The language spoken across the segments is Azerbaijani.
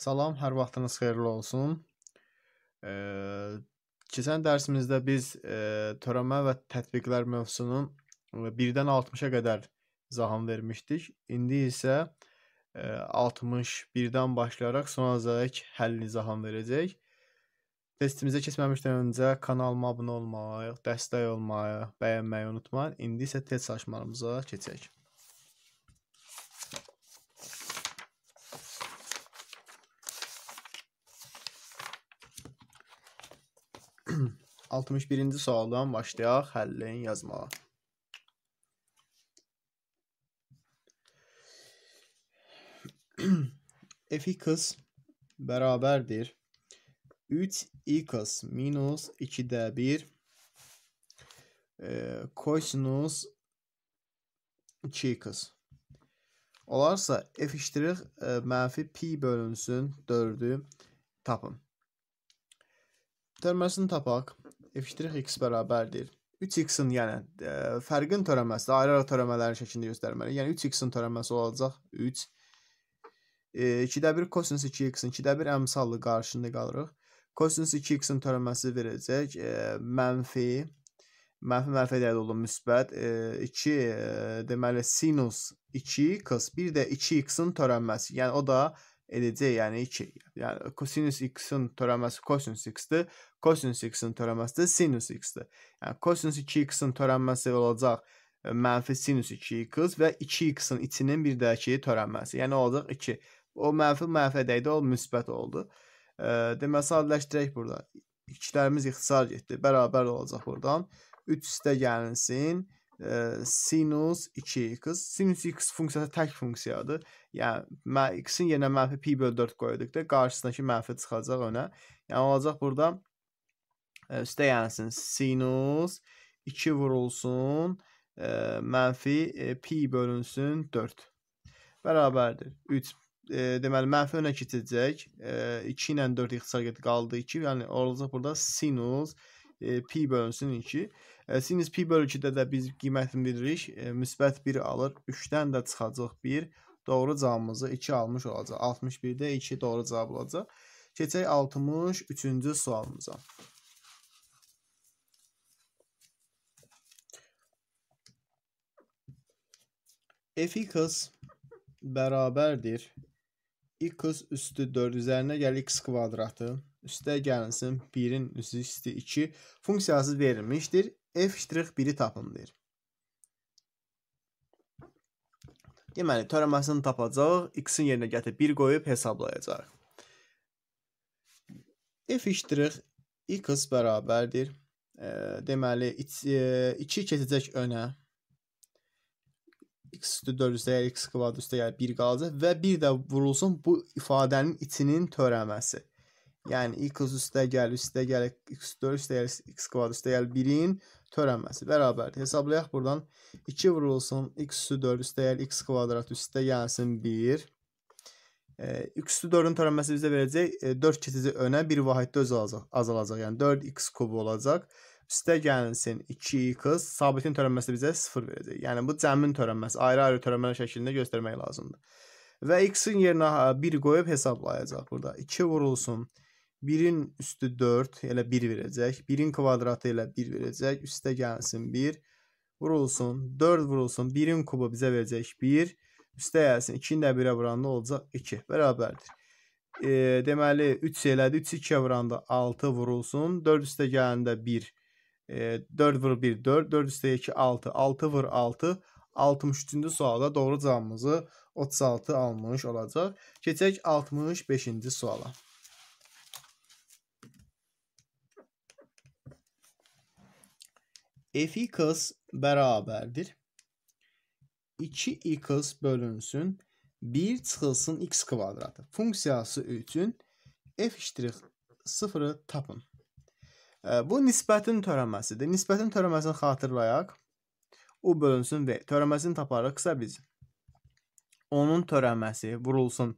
Salam, hər vaxtınız xeyirli olsun. E, keçən dərsimizdə biz e, törəmə və tətbiqlər mövzusunun 1-dən 60-a qədər izahını vermişdik. İndi isə e, 61-dən başlayaraq sona qədər həll izahını verəcək. Testimizə keçməmişdən öncə kanalıma abunə olmayı, dəstək olmayı, bəyənməyi unutmayın. İndi isə test açmalarımıza keçək. 61-ci sualdan başlayaq həllini yazmağa. f(x) bərabərdir 3x minus 2-də 1 e, kosinus 2x. Olarsa f iştirik e, mənfi pi bölünsün 4-ü tapın. Dərməsini tapaq f-x bərabərdir 3x-in, yəni ə, e, fərqin törəməsi də ayrı-ayrı törəmələrin şəklində göstərməli. Yəni 3x-in törəməsi olacaq 3. E, 2-də 1 kosinus 2x-in 2-də 1 əmsallı qarşında qalırıq. Kosinus 2x-in törəməsi verəcək e, mənfi mənfi mənfi dəyəri olur müsbət. 2 e, e, deməli sinus 2x bir də 2x-in törəməsi. Yəni o da edəcək, yəni 2. Yəni kosinus x-in törəməsi kosinus x-dir kosinus x-in törəməsi də sinus x-dir. Yəni kosinus 2x-in törənməsi olacaq e, mənfi sinus 2x və 2x-in içinin bir dəhəki törənməsi. Yəni olacaq 2. O mənfi mənfi dəydi, o müsbət oldu. E, deməli sadələşdirək burada. İkilərimiz ixtisar getdi. Bərabər olacaq burdan. 3 üstə gəlinsin. E, sinus 2x. Sinus x funksiyası tək funksiyadır. Yəni x-in yerinə mənfi pi böl 4 qoyduqda qarşısındakı mənfi çıxacaq önə. Yəni olacaq burada üstə gəlsin sinus 2 vurulsun ə, mənfi ə, pi bölünsün 4 bərabərdir 3 e, deməli mənfi önə keçəcək. E, 2 ilə 4 ixtisar getdi qaldı 2. Yəni olacaq burada sinus e, pi bölünsün 2. E, sinus pi bölü 2-də də biz qiymətini bilirik. E, müsbət 1 alır. 3-dən də çıxacaq 1. Doğru cavabımızı 2 almış olacaq. 61-də 2 doğru cavab olacaq. Keçək 63-cü sualımıza. F x bərabərdir. x üstü 4 üzərinə gəl x kvadratı. Üstə gəlinsin 1-in üstü 2 funksiyası verilmişdir. F-1-i tapın deyir. Deməli, törəməsini tapacaq, x-in yerinə gətirib 1 qoyub hesablayacaq. F-şdirix x bərabərdir. E, deməli, 2 keçəcək önə. X üstü 4 üstü X kvadrat üstü yer 1 kaldı. Ve bir de vurulsun bu ifadenin içinin törəməsi. Yəni x üstü gəl, üstə gəl, x 4 üstə gəl, x kvadrat üstə gəl 1-in törənməsi Hesablayaq buradan 2 vurulsun, x üstü 4 üstə x kvadrat üstə gəlsin 1. E, ee, x üstü 4-ün bize bizə verəcək e, 4 keçəcək önə, 1 vahiddə öz azalacaq. 4x kubu olacak. üstə gəlsin 2x sabitin törənməsi bizə 0 verəcək. Yəni bu cəmin törənməsi ayrı-ayrı törənmələr şəklində göstərmək lazımdır. Və x-in yerinə 1 qoyub hesablayacaq burada. 2 vurulsun. 1-in üstü 4 elə 1 verəcək. 1-in kvadratı elə 1 verəcək. Üstə gəlsin 1 vurulsun. 4 vurulsun. 1-in kubu bizə verəcək 1. Üstə gəlsin 2-ni də 1-ə vuranda olacaq 2. Bərabərdir e, deməli 3 elədi. 3 2-yə vuranda 6 vurulsun. 4 üstə gələndə 1 E, 4 vur 1 4. 4 üstü 2 6. 6 vur 6. 63-cü sualda doğru cevabımızı 36 almış olacaq. Keçək 65-ci suala. f(x) bərabərdir. 2x bölünsün 1 çıxılsın x kvadratı. Funksiyası üçün f' 0'ı tapın. Bu nisbətin törəməsidir. Nisbətin törəməsini xatırlayaq. U bölünsün V. Törəməsini taparıqsa biz onun törəməsi vurulsun.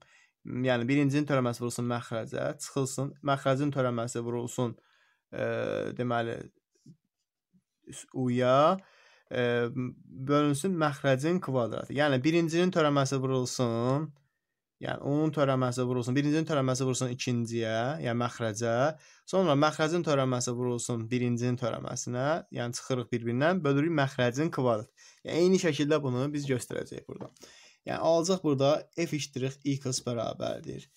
Yəni birincinin törəməsi vurulsun məxrəcə, çıxılsın. Məxrəcin törəməsi vurulsun e, deməli uya e, bölünsün məxrəcin kvadratı. Yəni birincinin törəməsi vurulsun Yəni onun törəməsi vurulsun. Birincinin törəməsi vurulsun ikinciyə, yəni məxrəcə. Sonra məxrəcin törəməsi vurulsun birincinin törəməsinə. Yəni çıxırıq bir-birindən, bölürük məxrəcin kvadrat. Yəni eyni şəkildə bunu biz göstərəcəyik burada. Yəni alacaq burada f(x) bərabərdir.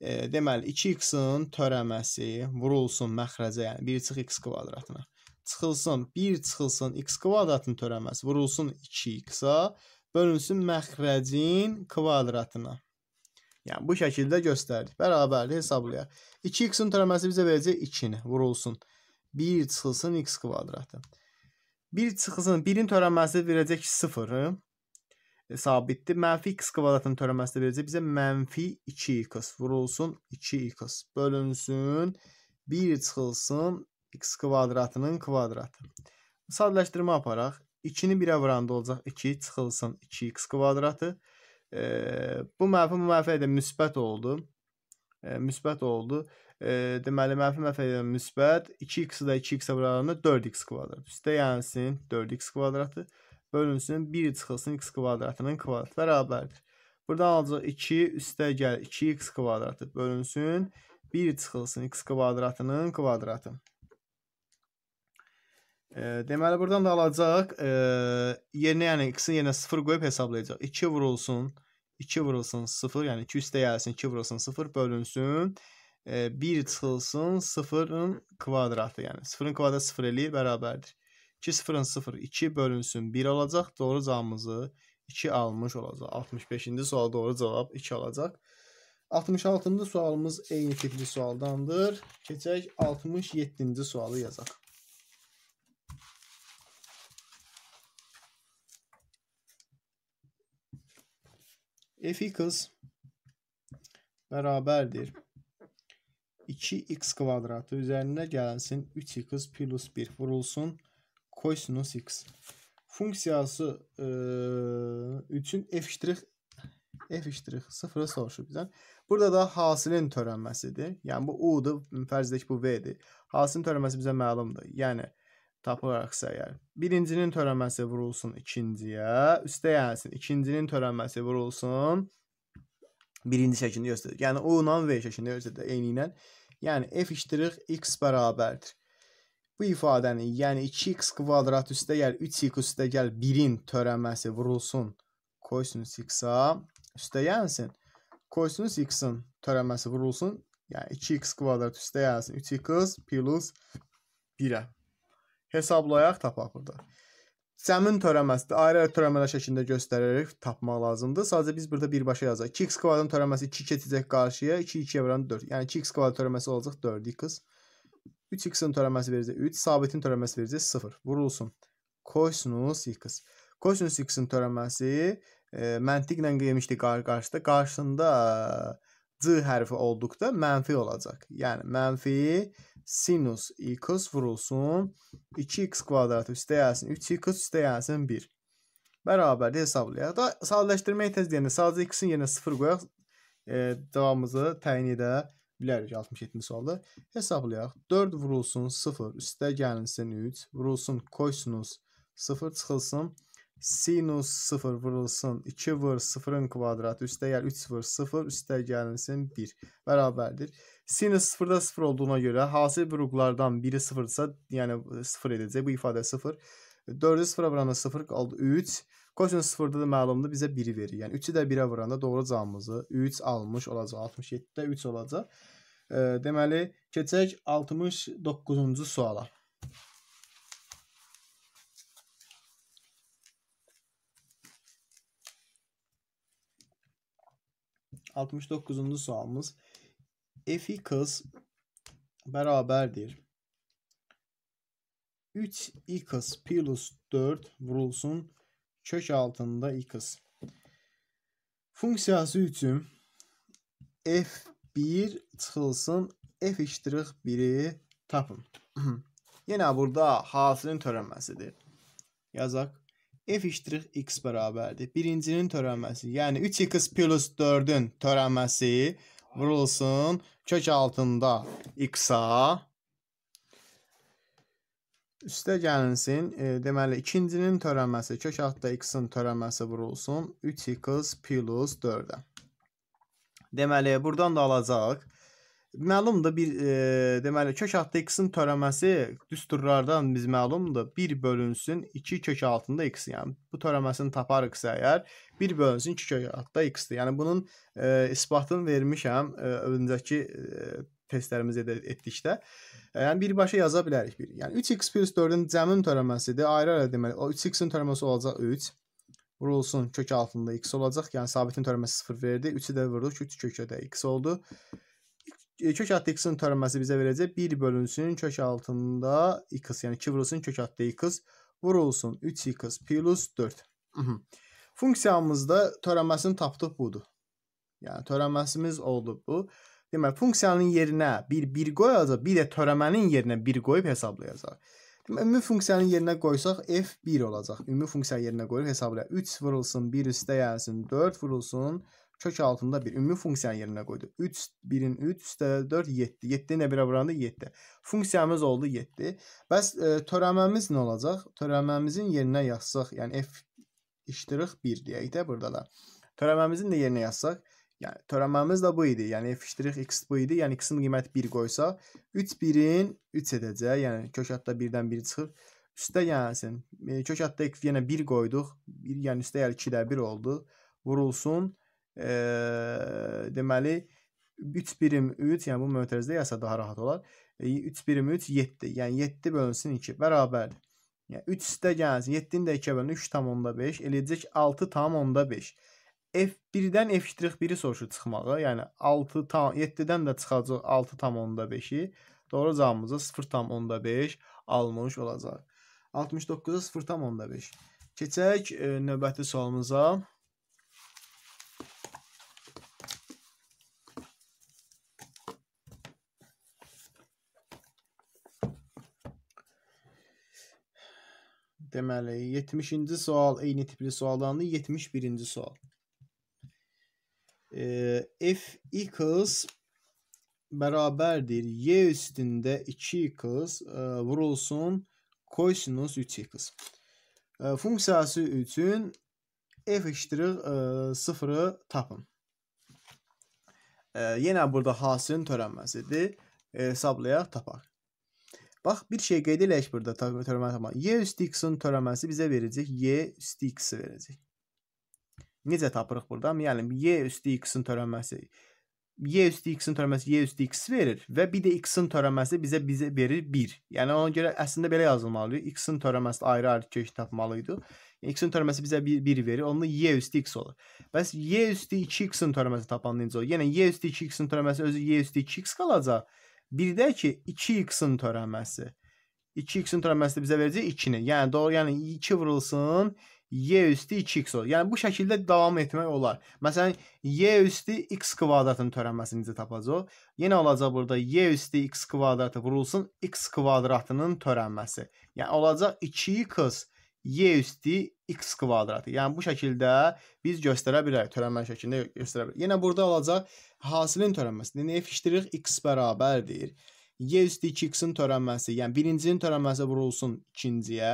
E, deməli 2x-in törəməsi vurulsun məxrəcə, yəni 1 çıx x kvadratına. Çıxılsın 1 çıxılsın x kvadratın törəməsi vurulsun 2x-a, bölünsün məxrəcin kvadratına. Yəni bu şəkildə göstərdik. Bərabərlik hesablayaq. 2x-in törəməsi bizə verəcək 2-ni vurulsun. 1 çıxılsın x kvadratı. 1 çıxılsın 1-in törəməsi verəcək 0-ı. E, sabitdir. Mənfi x kvadratının törəməsi verəcək bizə mənfi 2x vurulsun 2x bölünsün 1 çıxılsın x kvadratının kvadratı. Sadələşdirmə aparaq 2-ni 1-ə vuranda olacaq 2 çıxılsın 2x kvadratı. E, bu mənfi müdafiə də müsbət oldu. E, müsbət oldu. E, deməli mənfi müdafiə müsbət 2x də 2x bərabərində 4x kvadrat. Üstə yansın 4x kvadratı bölünsün 1 çıxılsın x kvadratının kvadratı bərabərdir. Buradan alacaq 2 üstə gəl 2x kvadratı bölünsün 1 çıxılsın x kvadratının kvadratı. Deməli buradan da alacaq, e, yerinə yəni x-in yerinə 0 qoyub hesablayacaq. 2 vurulsun, 2 vurulsun 0, yani 2 üstə gəlsin, 2 vurulsun 0 bölünsün. E, 1 çıxılsın 0-ın kvadratı, yəni 0-ın kvadratı 0 eləyir, bərabərdir. 2 0 0 2 bölünsün 1 olacaq. Doğru cevabımızı 2 almış olacaq. 65-ci sual doğru cavab 2 alacaq. 66-cı sualımız eyni tipli sualdandır. Keçək 67-ci sualı yazaq. F'i kız bərabərdir. 2x kvadratı üzərinə gəlsin 3x plus 1 vurulsun kosinus x. Funksiyası e, üçün f ştrix f ştrix 0-ı soruşur bizdən. Burada da hasilin törənməsidir. Yəni bu u-dur, fərz edək bu v-dir. Hasilin törənməsi bizə məlumdur. Yəni tapıraq səgər. Birincinin törəməsi vurulsun ikinciyə, üstə gəlsin. İkincinin törəməsi vurulsun birinci şəklində göstərir. Yəni O ilə V şəklində göstərir eyni ilə. Yəni F iştirik X bərabərdir. Bu ifadənin, yəni 2x kvadrat üstə gəl 3x üstə gəl 1-in törəməsi vurulsun kosinus x-a üstə gəlsin. Kosinus x-in törəməsi vurulsun, yəni 2x kvadrat üstə gəlsin 3x plus 1-ə hesablayaq, tapaq burada. Cəmin törəməsidir. Ayrı-ayrı törəmələr şəklində göstəririk, tapmaq lazımdır. Sadəcə biz burada birbaşa yazacağıq. 2x kvadratın törəməsi 2 keçəcək qarşıya, 2 2-yə vuran 4. Yəni 2x kvadrat törəməsi olacaq 4x. 3x-in törəməsi verəcək 3, sabitin törəməsi verəcək 0. Vurulsun. Cosinus x. Cosinus x-in törəməsi e, məntiqlə qeymişdi qar qarşıda. Qarşısında e, C hərfi olduqda mənfi olacaq. Yəni mənfi sinus x vurulsun 2x kvadrat üstəyəsin 3x üstəyəsin 1. Bərabərdir hesablayaq. Da sadələşdirməyi tez deyəndə sadəcə x-in yerinə 0 qoyaq. E, cavabımızı təyin edə bilərik 67-ci sualda. Hesablayaq. 4 vurulsun 0 üstə gəlinsin 3 vurulsun kosinus 0 çıxılsın 1. sinus 0 vurulsun 2 vur 0'ın kvadratı üste gel 3 vur 0 üste gelmesin 1 beraberdir. Sinüs 0'da 0 olduğuna göre hasil buruqlardan biri 0 ise yani 0 e, edəcək bu ifade 0. 4'ü 0'a vuranda 0 qaldı 3. Kosinus 0'da da məlumdur bize 1 verir. yani 3'ü de 1'ə vuranda doğru cavabımızı 3 almış olacaq. 67'də 3 olacaq. E, deməli keçək 69-cu suala. 69. sualımız. F'i kız beraberdir. 3 i kız plus 4 vurulsun çöş altında i kız. Funksiyası üçün f1 çıxılsın f iştirik 1 tapın. Yenə burada hasilin törənməsidir. Yazak. f(x) bərabərdir. Birincinin törənməsi, yəni 3x plus 4-ün törənməsi vurulsun kök altında x-a üstə gəlinsin. E, deməli, ikincinin törənməsi, kök altında x-in törənməsi vurulsun 3x plus 4-ə. Deməli, buradan da alacaq Məlumdur bir e, deməli kök altında x-in törəməsi düsturlardan biz məlumdur. 1 bölünsün 2 kök altında x, yəni bu törəməsini taparıqsa əgər 1 bölünsün 2 kök altında x-dir. Yəni bunun e, isbatını vermişəm e, öncəki e, testlərimizi ed etdikdə. E, yəni birbaşa yaza bilərik bir. Yəni 3x 4-ün cəmin törəməsidir. Ayrı-ayrı deməli o 3x-in törəməsi olacaq 3 vurulsun kök altında x olacaq. Yəni sabitin törəməsi 0 verdi. 3-ü də vurduq. 3 kökə də x oldu kök adlı x-in törənməsi bizə verəcək 1 bölünsün kök altında x, yəni 2 vurulsun kök adlı x vurulsun 3x plus 4. Mhm. Funksiyamızda törənməsini tapdıq budur. Yəni törənməsimiz oldu bu. Deməli funksiyanın yerinə 1 1 qoyacaq, bir də törəmənin yerinə 1 qoyub hesablayacaq. Deməli ümumi funksiyanın yerinə qoysaq f 1 olacaq. Ümumi funksiya yerinə qoyuruq hesablayaq. 3 vurulsun 1 üstə gəlsin 4 vurulsun 4 kök altında 1. Ümumi funksiyanın yerinə qoydu. 3, 1-in 3, üstədə 4, 7. 7-ni də 1-ə vuranda 7. Funksiyamız oldu 7. Bəs e, törəməmiz nə olacaq? Törəməmizin yerinə yazsaq, yəni f iştirik 1 deyək də burada da. Törəməmizin də yerinə yazsaq, yəni törəməmiz də bu idi. Yəni f iştirik x bu idi. Yəni x-in qiyməti 1 qoysaq, 3 1-in 3 edəcək. Yəni kök altda 1-dən 1 çıxır. Üstə gəlsin. Kök e, altda yenə 1 qoyduq. 1 yəni üstə yəni 2-də 1 oldu. Vurulsun e, deməli 3 birim 3, yəni bu mötərizdə yazsa daha rahat olar. 3 birim 3 7, yəni 7 bölünsün 2 bərabərdir. Yəni 3 üstə gəlsin, 7-ni də 2-yə bölün 3.5 eləyəcək 6.5. F1-dən F-1-i soruşur çıxmağı, yəni 6 tam 7-dən də çıxacaq 6.5-i. Doğru cavabımız 0.5 almış olacaq. 69-a 0.5. Keçək növbəti sualımıza. Deməli, e, 70-ci sual eyni tipli sualdandır. 71-ci sual. E, F equals bərabərdir. Y üstündə 2 equals e, vurulsun kosinus 3 equals. E, funksiyası üçün f eşittirik 0-ı e, tapın. E, yenə burada hasilin törənməsidir. Hesablayaq, tapaq. Bax bir şey qeyd eləyək burada törəmə tamam. Y üstü x-in törəməsi bizə verəcək y üstü x-i verəcək. Necə tapırıq burada? Yəni y üstü x-in törəməsi y üstü x-in törəməsi y üstü x verir və bir də x-in törəməsi bizə bizə verir 1. Yəni ona görə əslində belə yazılmalı idi. X-in törəməsi ayrı-ayrı kök tapmalı idi. Yəni x-in törəməsi bizə 1 1 verir. Onda y üstü x olur. Bəs y üstü 2x-in törəməsi tapanda necə olur? Yəni y üstü 2x-in törəməsi özü y üstü 2x qalacaq. Bir də ki 2x-in törəməsi. 2x-in törəməsi bizə verəcək 2-ni. Yəni doğru, yəni 2 vurulsun y üstü 2x olur. Yəni bu şəkildə davam etmək olar. Məsələn, y üstü x kvadratın törəməsini necə tapacağıq? Yenə olacaq burada y üstü x kvadratı vurulsun x kvadratının törəməsi. Yəni olacaq 2x y üstü x kvadratı. Yəni bu şəkildə biz göstərə bilərik, törənmə şəklində göstərə bilərik. Yenə burada olacaq hasilin törənməsidir. Yəni Nəyə fişdiririk? X bərabərdir. Y üstü 2x-in törənməsi, yəni birincinin törənməsi vurulsun ikinciyə,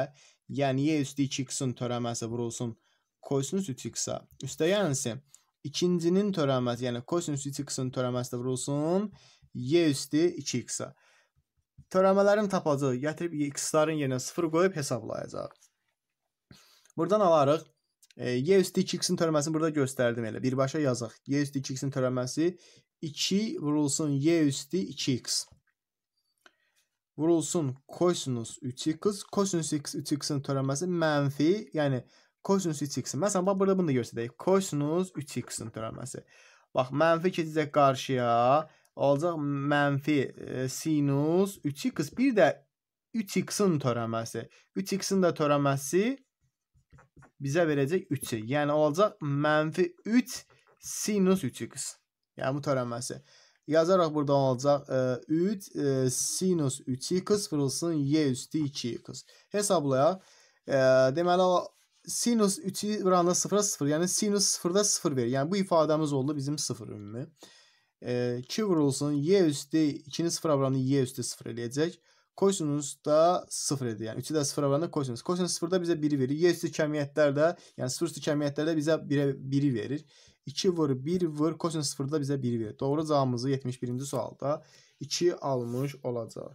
yəni y üstü 2x-in törənməsi vurulsun kosinus 3x-a. Üstəyənisi ikincinin törənməsi, yəni kosinus 3x-in törənməsi də vurulsun y üstü 2x-a. Törənmələrin tapacağı gətirib x-ların yerinə 0 qoyub hesablayacaq. Buradan alarıq Y üstü 2x-in törəlməsini burada göstərdim elə. Birbaşa yazaq. Y üstü 2x-in törəlməsi 2 vurulsun y üstü 2x. Vurulsun kosinus 3x. Kosinus x 3x-in törəlməsi mənfi, yəni kosinus 3x-in. Məsələn, bax burada bunu da göstərək. Kosinus 3x-in törəlməsi. Bax, mənfi keçəcək qarşıya. Olacaq mənfi e, sinus 3x. Bir də 3x-in törəməsi. 3x-in də törəməsi bize verecek 3'ü. Şey. Yani olacaq mənfi 3 sinus 3 x. Yəni bu törənməsi. yazarak burada olacaq 3 e, e, sinus 3x vurulsun y üstü 2x. hesablaya E, deməli sinus 3'ü vuranda 0'a 0 yani sinus 0'da 0 verir. Yani bu ifademiz oldu bizim 0 ümumi. E, 2 vurulsun y üstü 2'ni 0'a vuranı y üstü 0 eləyəcək. Kosinus da 0 idi. Yəni 3-ü də 0 varanda kosinus. Kosinus 0-da bizə 1 verir. Y üstü kəmiyyətlər də, yəni 0 üstü kəmiyyətlər də bizə 1-ə 1-i verir. 2 vur 1 vur kosinus 0-da bizə 1 verir. Doğru cavabımızı 71-ci sualda 2 almış olacaq.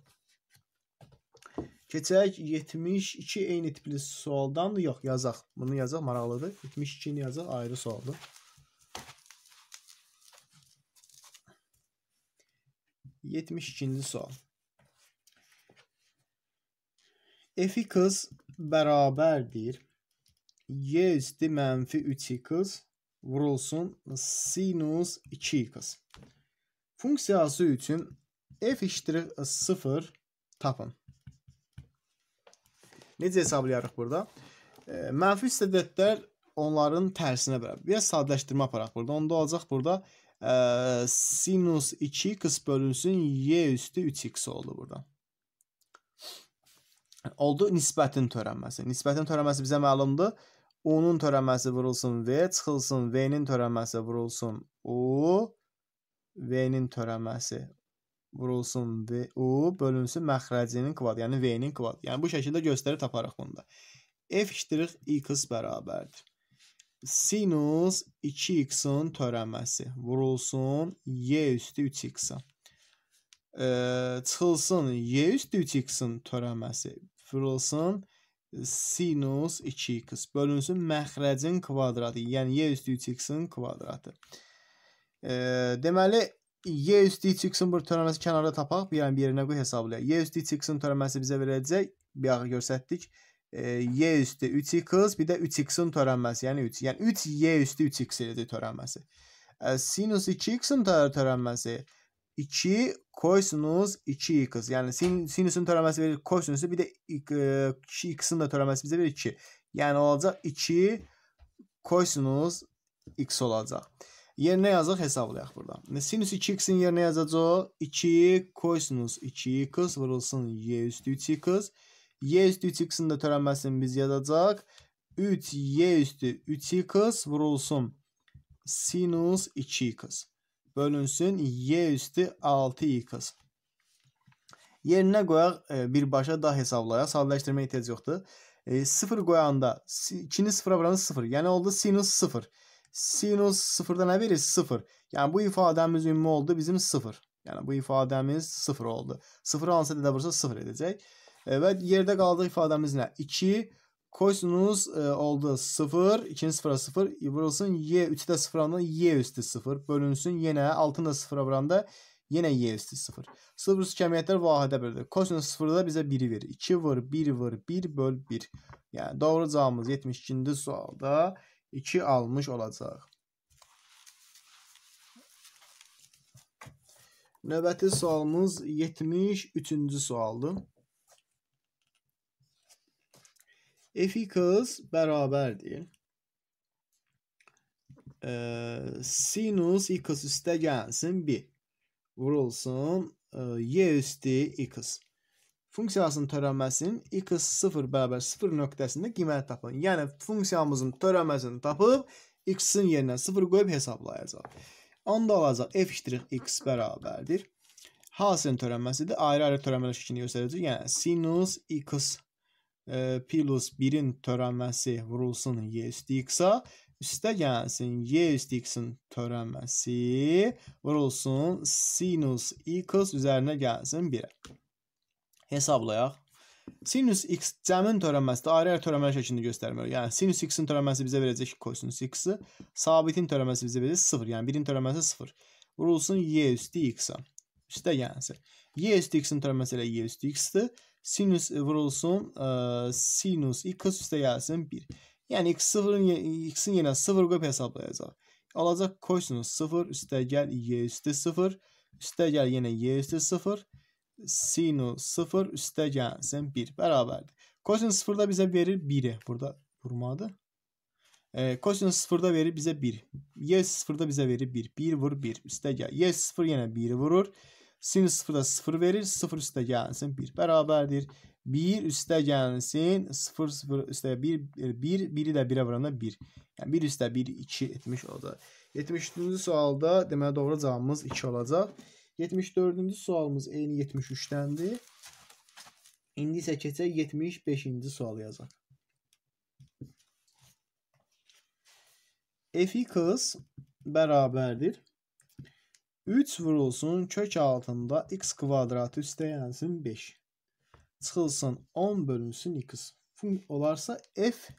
Keçək 72 eyni tipli sualdan da yox yazaq. Bunu yazaq maraqlıdır. 72-ni yazaq ayrı sualdır. Yetmiş ikinci sual. f-x bərabərdir. y üstü mənfi 3x vurulsun sinus 2x. Funksiyası üçün f iştirik 0 tapın. Necə hesablayarıq burada? E, mənfi istədətlər onların tərsinə bərabər. Bir sadələşdirmə aparaq burada. Onda olacaq burada e, sinus 2x bölünsün y üstü 3x oldu burada oldu nisbətin törənməsi. Nisbətin törənməsi bizə məlumdur. U-nun törənməsi vurulsun V, çıxılsın V-nin törənməsi vurulsun U, V-nin törənməsi vurulsun V, U, bölünsün məxrəcinin kvadratı, yəni V-nin kvadratı. Yəni bu şəkildə göstərib taparıq bunu da. F iştirik X bərabərdir. Sinus 2X-ın törənməsi vurulsun Y üstü 3X-a. Ə, çıxılsın Y üstü 3X-in törənməsi vurulsun e, sinus 2x bölünsün məxrəcin kvadratı, yəni y üstü 3x-in kvadratı. E, deməli, y üstü 3x-in bu törəməsi kənarda tapaq, yəni bir yerinə qoy hesablayaq. y üstü 3x-in törəməsi bizə verəcək, bir ağı görsətdik, e, y üstü 3x, bir də 3x-in törənməsi, yəni 3, yəni 3y üstü 3x eləcək törənməsi. E, sinus 2x-in törənməsi, e, 2 kosinus 2x. Yəni sin, sinusun törəməsi verir kosinusu, bir də 2x-in e, də törəməsi bizə verir 2. Yəni olacaq 2 kosinus x olacaq. Yerinə yazıq, hesablayaq burada. Sinus 2x-in yerinə yazacaq 2 kosinus 2x vurulsun y üstü 3x. y üstü 3x-in də törənməsini biz yazacaq. 3y üstü 3x vurulsun sinus 2x bölünsün y üstü 6y kız. Yerinə qoyaq e, birbaşa da hesablayaq. Sadələşdirmə ehtiyac yoxdur. E, 0 qoyanda 2-ni 0-a vuranda 0. Yəni oldu sinus 0. Sinus 0-da nə verir? 0. Yəni bu ifadəmiz ümumi oldu bizim 0. Yəni bu ifadəmiz 0 oldu. 0 hansı dildə vursa 0 edəcək. E, və yerdə qaldı ifadəmiz nə? 2 Kosinus e, oldu 0. 2 sıfıra 0. Vurulsun y 3'te 0 anda y üstü 0. Bölünsün yenə altında 0 vuranda yenə y üstü 0. 0 kəmiyyətlər vahidə birdir. Kosinus 0 da bizə 1 verir. 2 vur 1 vur 1 böl 1. Yəni doğru cavabımız 72-ci sualda 2 almış olacaq. Növbəti sualımız 73-cü sualdır. F equals bərabər deyil. E, sinus x üstə gəlsin 1. Vurulsun e, y üstü x. Funksiyasının törəməsinin x 0 bərabər 0 nöqtəsində qiymət tapın. Yəni funksiyamızın törəməsini tapıb x-in yerinə 0 qoyub hesablayacaq. Onda alacaq f' x bərabərdir. Hasinin törəməsidir. Ayrı-ayrı törəmələr şəklini göstərəcək. Yəni sinus x e, plus 1-in törənməsi vurulsun y e üstü x-a. Üstə gəlsin y e üstü x-in törənməsi vurulsun sinus x üzərinə gəlsin 1-ə. Hesablayaq. Sinus x cəmin törənməsi də ayrı-ayrı törənmələr şəklində göstərməli. Yəni sinus x-in törənməsi bizə verəcək cosinus x-i, sabitin törənməsi bizə verəcək 0, yəni 1-in törənməsi 0. Vurulsun y e üstü x-a. Üstə gəlsin. Y üstü x-in törənməsi ilə y üstü x-dir. sinüs vurulsun. E, sinüs x kos üste gelsin 1. Yani x sıfırın x'in yerine 0 koyup hesaplayacağız. Alacak koysunuz 0 üste gel y üstü 0 üste gel yine y üstü 0 sinüs 0 üste gelsin 1 beraberdir. Kosinüs 0'da bize verir 1'i. Burada vurmadı. E, kosinüs 0'da verir bize 1. Y 0'da bize verir 1. 1 vur 1. Üste gel. Y 0 yine 1'i vurur. Sin sıfıra sıfır verir. Sıfır üstə gəlinsin 1 bərabərdir. 1 üstə gəlinsin 0 0 üstə 1 1 1-i də 1-ə vuranda 1. Yəni 1 üstə 1 2 etmiş olacaq. 73-cü sualda deməli doğru cavabımız 2 olacaq. 74-cü sualımız eyni 73-dəndir. İndi isə keçək 75-ci sualı yazaq. F-i kız bərabərdir 3 vurulsun kök altında x kvadratı üstə yənsin 5. Çıxılsın 10 bölünsün x. Fun olarsa f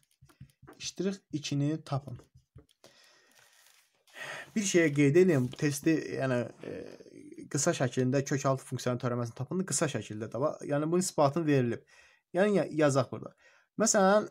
iştirik 2-ni tapın. Bir şeyə qeyd edeyim, testi yəni e, qısa şəkildə kök altı funksiyanın törəməsini tapın, qısa şəkildə də var. Yəni bunun isbatını verilib. Yəni yazaq burada. Məsələn,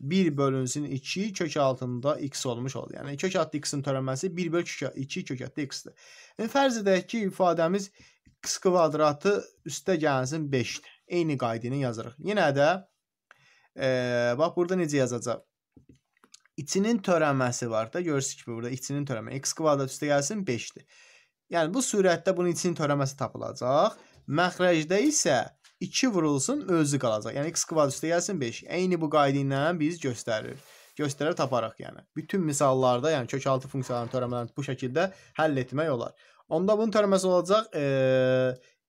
1 bölünsün 2 kök altında x olmuş oldu. Yəni kök altı x-in törənməsi 1 böl 2 kök altı x-dir. Yəni fərz edək ki, ifadəmiz x kvadratı üstə gəlsin 5-dir. Eyni qayda ilə yazırıq. Yenə də e, bax burada necə yazacaq? İçinin törənməsi var da. Görürsüz ki, burada içinin törənməsi x kvadrat üstə gəlsin 5-dir. Yəni bu sürətdə bunun içinin törənməsi tapılacaq. Məxrəcdə isə 2 vurulsun, özü qalacaq. Yəni x kvadrat üstə gəlsin 5. Eyni bu qayda ilə biz göstərir. Göstərə taparaq yəni. Bütün misallarda, yəni kök altı funksiyalarının törəmələrini bu şəkildə həll etmək olar. Onda bunun törəməsi olacaq e,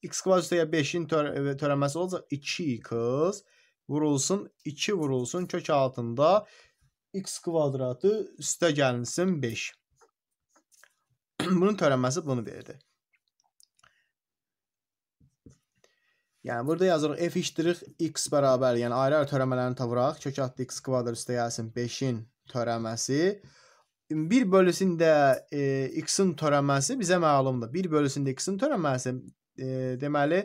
x kvadrat üstə 5-in tör törəməsi olacaq 2x vurulsun, 2 vurulsun kök altında x kvadratı üstə gəlinsin 5. Bunun törəməsi bunu verdi. Yəni burada yazırıq f işdirik x bərabər, yəni ayrı-ayrı törəmələrini tapıraq. Kök adlı x kvadr üstə gəlsin 5-in törəməsi. 1 bölüsündə e, x-in törəməsi bizə məlumdur. 1 bölüsündə x-in törəməsi e, deməli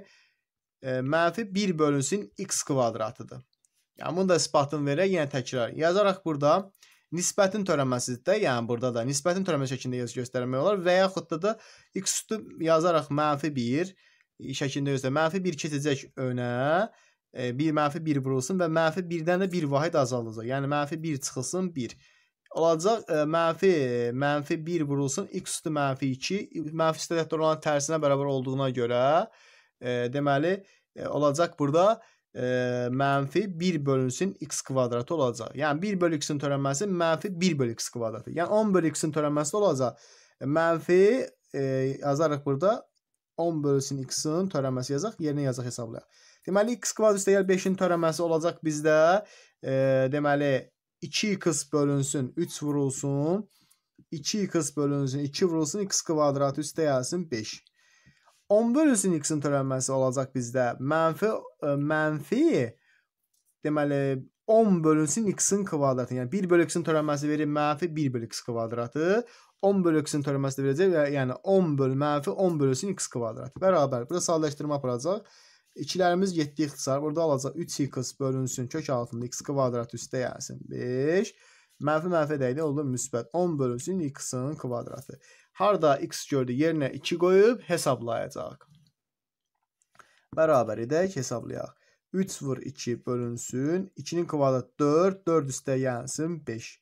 e, mənfi 1 bölünsün x kvadratıdır. Yəni bunu da isbatını verək, yenə təkrar. Yazaraq burada nisbətin törəməsidir də, yəni burada da nisbətin törəməsi şəklində yazı göstərmək olar və yaxud da da x üstü yazaraq mənfi 1 şəklində göstər. Mənfi 1 keçəcək önə, e, bir mənfi 1 vurulsun və mənfi 1-dən də 1 vahid azaldılacaq. Yəni mənfi 1 çıxılsın 1. Olacaq e, mənfi mənfi 1 vurulsun x üstü mənfi 2, mənfi istədəkdə olan tərsinə bərabər olduğuna görə e, deməli olacaq burada ə, mənfi 1 bölünsün x kvadratı olacaq. Yəni 1 bölü x-in törənməsi mənfi 1 bölü x kvadratı. Yəni 10 bölü x-in törənməsi olacaq. Mənfi ə, yazarıq burada 10 bölüsün x-in törəməsi yazaq, yerinə yazıq hesablayaq. Deməli, x kvadrat dəyər 5-in törəməsi olacaq bizdə. E, deməli, 2x bölünsün, 3 vurulsun. 2x bölünsün, 2 vurulsun, x kvadratı üstə gəlsin 5. 10 bölünsün x-in törənməsi olacaq bizdə. Mənfi, e, mənfi deməli 10 bölünsün x-in kvadratı. Yəni 1 bölü x-in törənməsi verir mənfi 1 bölü x kvadratı. 10 bölü x-in törməsi də verəcək. Yəni 10 bölü mənfi 10 bölüsün x kvadrat. Bərabər. Burada sadələşdirmə aparacaq. İkilərimiz 7 ixtisar. Burada alacaq 3x bölünsün kök altında x kvadrat üstə yəsin 5. Mənfi mənfi dəydi oldu müsbət 10 bölünsün x-in kvadratı. Harda x gördü yerinə 2 qoyub hesablayacaq. Bərabər edək hesablayaq. 3 vur 2 bölünsün 2-nin kvadratı 4, 4 üstə yənsin 5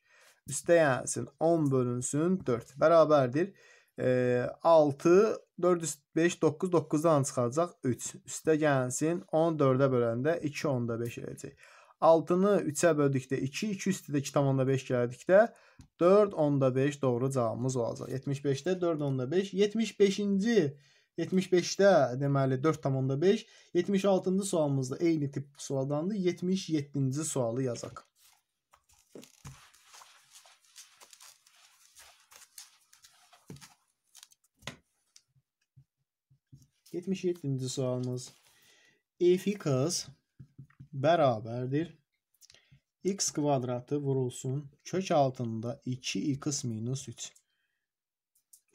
üste yansın 10 bölünsün 4 bərabərdir. E, 6 4 üst 5 9 9-dan çıxacaq 3. Üstə gəlsin 14-ə böləndə 2 onda 5 eləyəcək. 6-nı 3-ə böldükdə 2, 2 üstə də 2.5 gəldikdə 4 onda 5 doğru cavabımız olacaq. 75-də 4 onda 5. 75-ci 75-də deməli 4.5, 76-cı sualımızda eyni tip sualdandır. 77-ci sualı yazaq. 77-ci sualımız. Efikas bərabərdir. X kvadratı vurulsun. Kök altında 2x minus 3.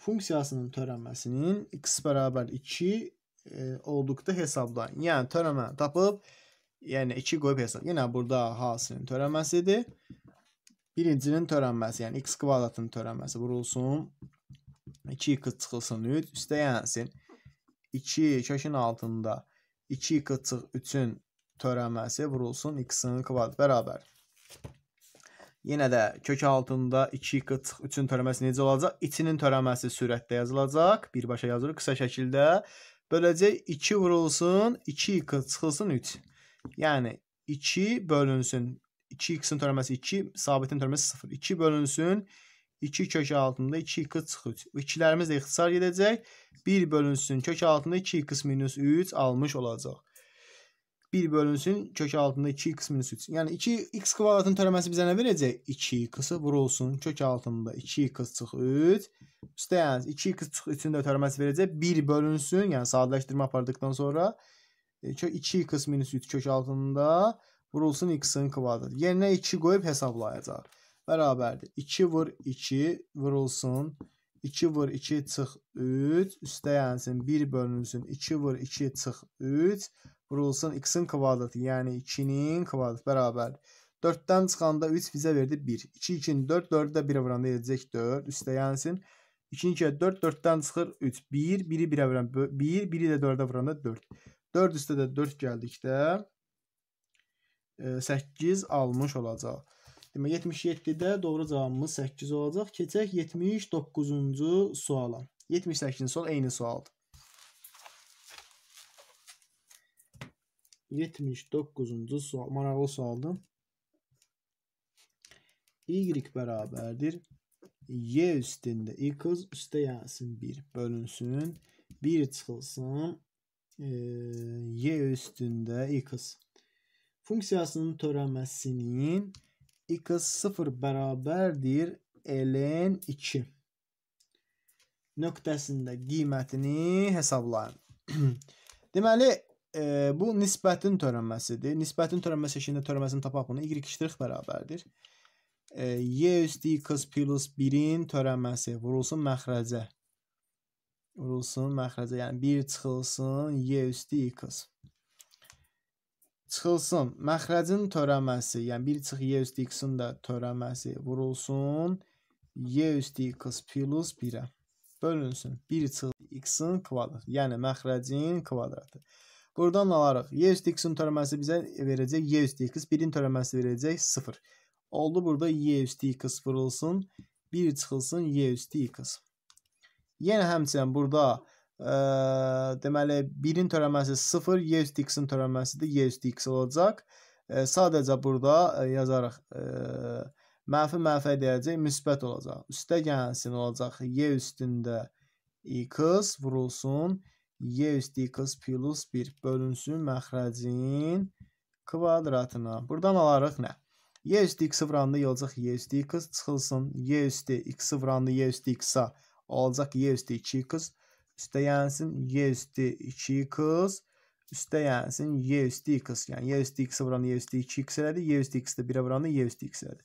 Funksiyasının törəməsinin x bərabər 2 e, olduqda hesablayın. Yəni törəmə tapıb, yəni 2 qoyub hesab. Yenə burada hasinin törəməsidir. Birincinin törənməsi, yəni x kvadratının törənməsi vurulsun. 2 x çıxılsın 3, üstə yənsin. Yəni, 2 kökün altında 2 qıçıq 3-ün törəməsi vurulsun x-in kvadrat bərabər. Yenə də kök altında 2 qıçıq 3-ün törəməsi necə olacaq? 2-nin törəməsi sürətdə yazılacaq. Birbaşa yazılır qısa şəkildə. Böyləcə 2 vurulsun, 2 çıxılsın 3. Yəni 2 bölünsün. 2x-in törəməsi 2, sabitin törəməsi 0. 2 bölünsün 2. 2 kök altında 2 2 çıxır. İkilərimiz də ixtisar gedəcək. 1 bölünsün kök altında 2 x minus 3 almış olacaq. 1 bölünsün kök altında 2 yəni x minus 3. Yəni 2 x kvadratın törəməsi bizə nə verəcək? 2 x-ı vurulsun kök altında 2 x çıxır 3. Üstəyəniz 2 x çıxır 3-ün də törəməsi verəcək 1 bölünsün. Yəni sadələşdirmə apardıktan sonra 2 e, x minus 3 kök altında vurulsun x-in kvadratı. Yerinə 2 qoyub hesablayacaq bərabərdir. 2 vur 2 vurulsun. 2 vur 2 çıx 3. Üstəyənsin 1 bölünsün. 2 vur 2 çıx 3. Vurulsun x-in kvadratı. Yəni 2-nin kvadratı bərabərdir. 4-dən çıxanda 3 bizə verdi 1. 2, 2-ni 4, 4-ü də 1-ə vuranda edəcək 4. Üstəyənsin. 2-ni 2-yə 4, 4-dən çıxır 3. 1, 1-i 1-ə vuran 1, 1-i də 4-ə vuranda 4. 4 üstə də 4 gəldikdə 8 almış olacaq. Demək 77-də doğru cavabımız 8 olacaq. Keçək 79-cu suala. 78-ci sual eyni sualdır. 79-cu sual maraqlı sualdır. Y bərabərdir y üstündə x üstə yazsın 1 bölünsün 1 çıxılsın e, y üstündə x funksiyasının törəməsinin 2 0 bərabərdir ln 2 nöqtəsində qiymətini hesablayın. Deməli, e, bu nisbətin törənməsidir. Nisbətin törənməsi şəklində törənməsini tapaq bunu. Y kiçik bərabərdir. E, y üstü x plus 1-in törənməsi vurulsun məxrəcə. Vurulsun məxrəcə, yəni 1 çıxılsın y üstü x çıxılsın, məxrəcin törəməsi, yəni bir çıx y üstü x-in də törəməsi vurulsun y üstü x plus 1-ə bölünsün. 1 çıx x-in kvadratı, yəni məxrəcin kvadratı. Buradan alarıq. Y üstü x-in törəməsi bizə verəcək y üstü x, 1-in törəməsi verəcək 0. Oldu burada y üstü x vurulsun, 1 çıxılsın y üstü x. Yenə həmçinin burada deməli 1-in törəməsi 0, y dx-in törəməsi də y dx olacaq. E, sadəcə burada e, yazarıq e, mənfi mənfi deyəcək, müsbət olacaq. Üstə gəlsin olacaq y üstündə x vurulsun y üstü x plus 1 bölünsün məxrəcin kvadratına. Buradan alarıq nə? y üstü x vuranda olacaq y üstü x çıxılsın. y üstü x vuranda y üstü x-a olacaq y üstü 2x Üste yensin y üstü 2x. Üste yensin y üstü x. Yani y üstü x oranı y üstü 2x eledi. Y üstü x de 1'e oranı y üstü x eledi.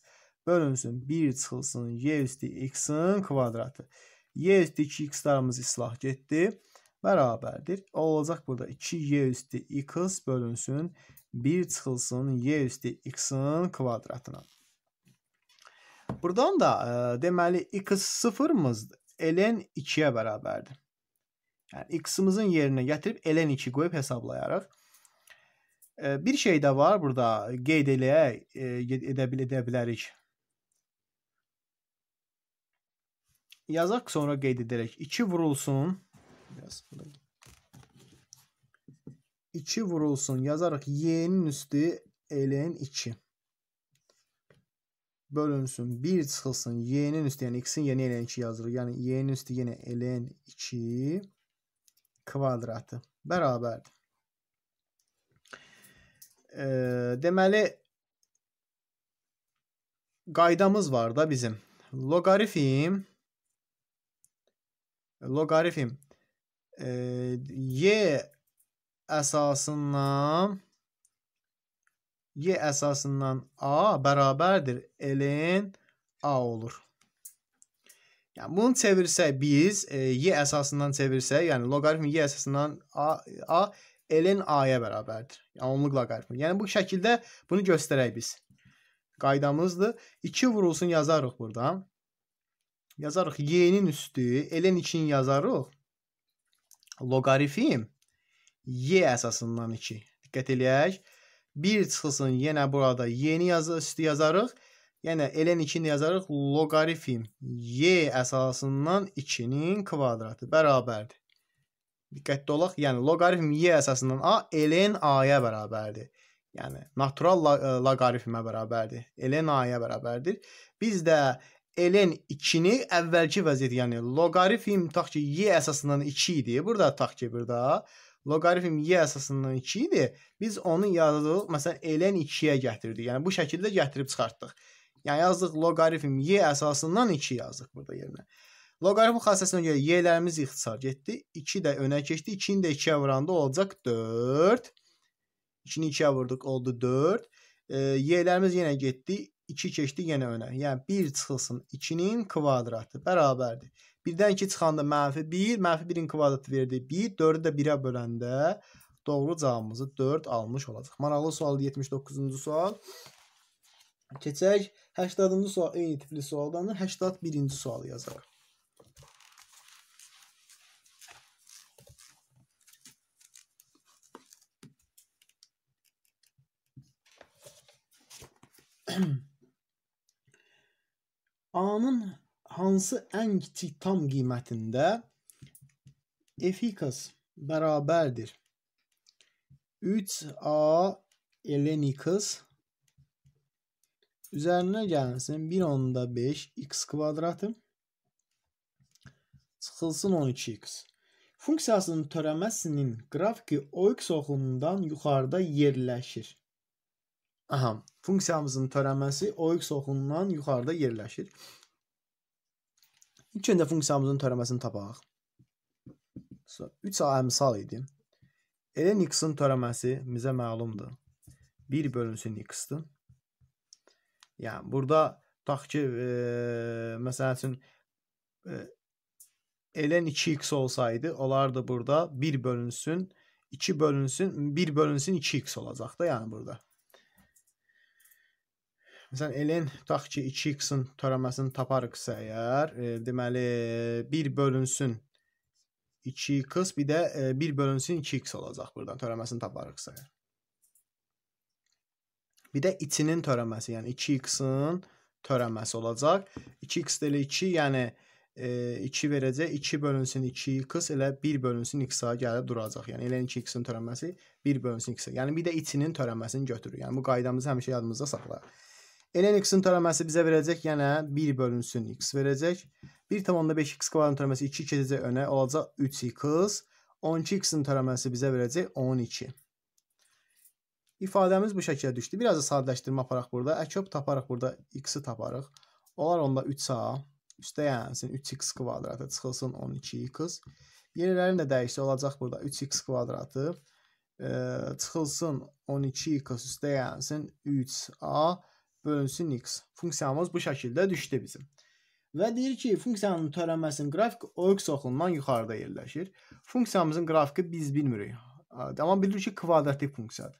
Bölünsün 1 çıxılsın y üstü x'in kvadratı. Y üstü 2x'larımız islah getdi. Bərabərdir. Olacaq burada 2y üstü x bölünsün 1 çıxılsın y üstü x'in kvadratına. Buradan da e, deməli x sıfırımız ln 2 beraberdir. Yəni x-ımızın yerinə gətirib ln 2 qoyub hesablayarıq. Bir şey də var burada qeyd eləyək, e, edə, bil edə bilərik. Yazaq sonra qeyd edərək 2 vurulsun. Biraz burada 2 vurulsun. Yazarıq y'nin üstü ln 2 bölünsün 1 çıxılsın y'nin üstü yəni x-in yerinə ln 2 yazılır. Yəni y'nin üstü yenə ln 2 kvadratı bərabərdir. E, deməli qaydamız var da bizim. Loqarifm loqarifm e, y əsasından y əsasından a bərabərdir ln a olur. Yəni bunu çevirsək biz e, y əsasından çevirsək, yəni loqaritm y əsasından a, a ln a-ya bərabərdir. Yəni onluq loqaritmi. Yəni bu şəkildə bunu göstərək biz. Qaydamızdır. 2 vurulsun yazarıq burada. Yazarıq y-nin üstü ln 2-ni yazarıq. Loqaritm y əsasından 2. Diqqət eləyək. 1 çıxılsın yenə burada y-ni yaz üstü yazarıq. Yəni ln 2-ni yazarıq loqarifm y əsasından 2-nin kvadratı bərabərdir. Diqqətli olaq, yəni loqarifm y əsasından a ln a-ya bərabərdir. Yəni natural e, loqarifmə bərabərdir. ln a-ya bərabərdir. Biz də ln 2-ni əvvəlki vəziyyət, yəni loqarifm tutaq ki, y əsasından 2 idi. Burada tutaq ki, burada loqarifm y əsasından 2 idi. Biz onu yazdıq, məsələn ln 2-yə gətirdik. Yəni bu şəkildə gətirib çıxartdıq. Yəni yazdıq loqaritm y əsasından 2 yazdıq burada yerinə. Loqaritm xassəsinə görə y-lərimiz ixtisar getdi. 2 də önə keçdi. 2-ni də 2-yə vuranda olacaq 4. 2-ni 2-yə vurduq oldu 4. E, y-lərimiz yenə getdi. 2 keçdi yenə önə. Yəni 1 çıxılsın 2-nin kvadratı bərabərdir. 1-dən 2 çıxanda mənfi 1, mənfi 1-in kvadratı verdi 1, 4-ü də 1-ə böləndə doğru cavabımızı 4 almış olacaq. Maraqlı sualdır 79-cu sual. Keçək 80-cı sual eyni tipli sualdandır. 81-ci sualı yazaq. A-nın hansı ən kiçik tam qiymətində efikas bərabərdir? 3A elenikas Üzərinə gəlsin 1 onda 5 x kvadratı. Çıxılsın 12x. Funksiyasının törəməsinin qrafiki OX oxunundan yuxarıda yerləşir. Aha, funksiyamızın törəməsi OX oxunundan yuxarıda yerləşir. İlk öncə funksiyamızın törəməsini tapaq. 3 əmsal idi. Ln x-in törəməsi bizə məlumdur. 1 bölünsün x-dir. Yəni burada tutaq ki, e, məsəl üçün e, ln 2x olsaydı, onlar da burada 1 bölünsün, 2 bölünsün, 1 bölünsün 2x olacaq da, yəni burada. Məsələn, ln tutaq ki, 2x-in törəməsini taparıqsa əgər, e, deməli 1 bölünsün 2x, bir də e, 1 bölünsün 2x olacaq buradan törəməsini taparıqsa əgər. Bir də 2-nin törəməsi, yəni 2x-in törəməsi olacaq. 2x elə 2, yəni e, 2 verəcək. 2 bölünsün 2x elə 1 bölünsün x-a gəlib duracaq. Yəni elə 2x-in törəməsi 1 bölünsün x-a. Yəni bir də 2-nin törəməsini götürür. Yəni bu qaydamızı həmişə yadımızda saxlayaq. Yəni Ln x-in törəməsi bizə verəcək, yenə yəni 1 bölünsün x verəcək. 1,5x kvadratın törəməsi 2 keçəcək önə, olacaq 3x. 12x-in törəməsi bizə verəcək 12. İfadəmiz bu şəkildə düşdü. Biraz da sadələşdirmə aparaq burada. Əköp taparıq burada x-i taparıq. Olar onda 3a, üstə yənsin 3x kvadratı çıxılsın 12x. Yerlərini də dəyişsə olacaq burada 3x kvadratı e, çıxılsın 12x üstə yənsin 3a bölünsün x. Funksiyamız bu şəkildə düşdü bizim. Və deyir ki, funksiyanın törənməsinin qrafiki OX oxundan yuxarıda yerləşir. Funksiyamızın qrafiki biz bilmirik. Amma bilirik ki, kvadratik funksiyadır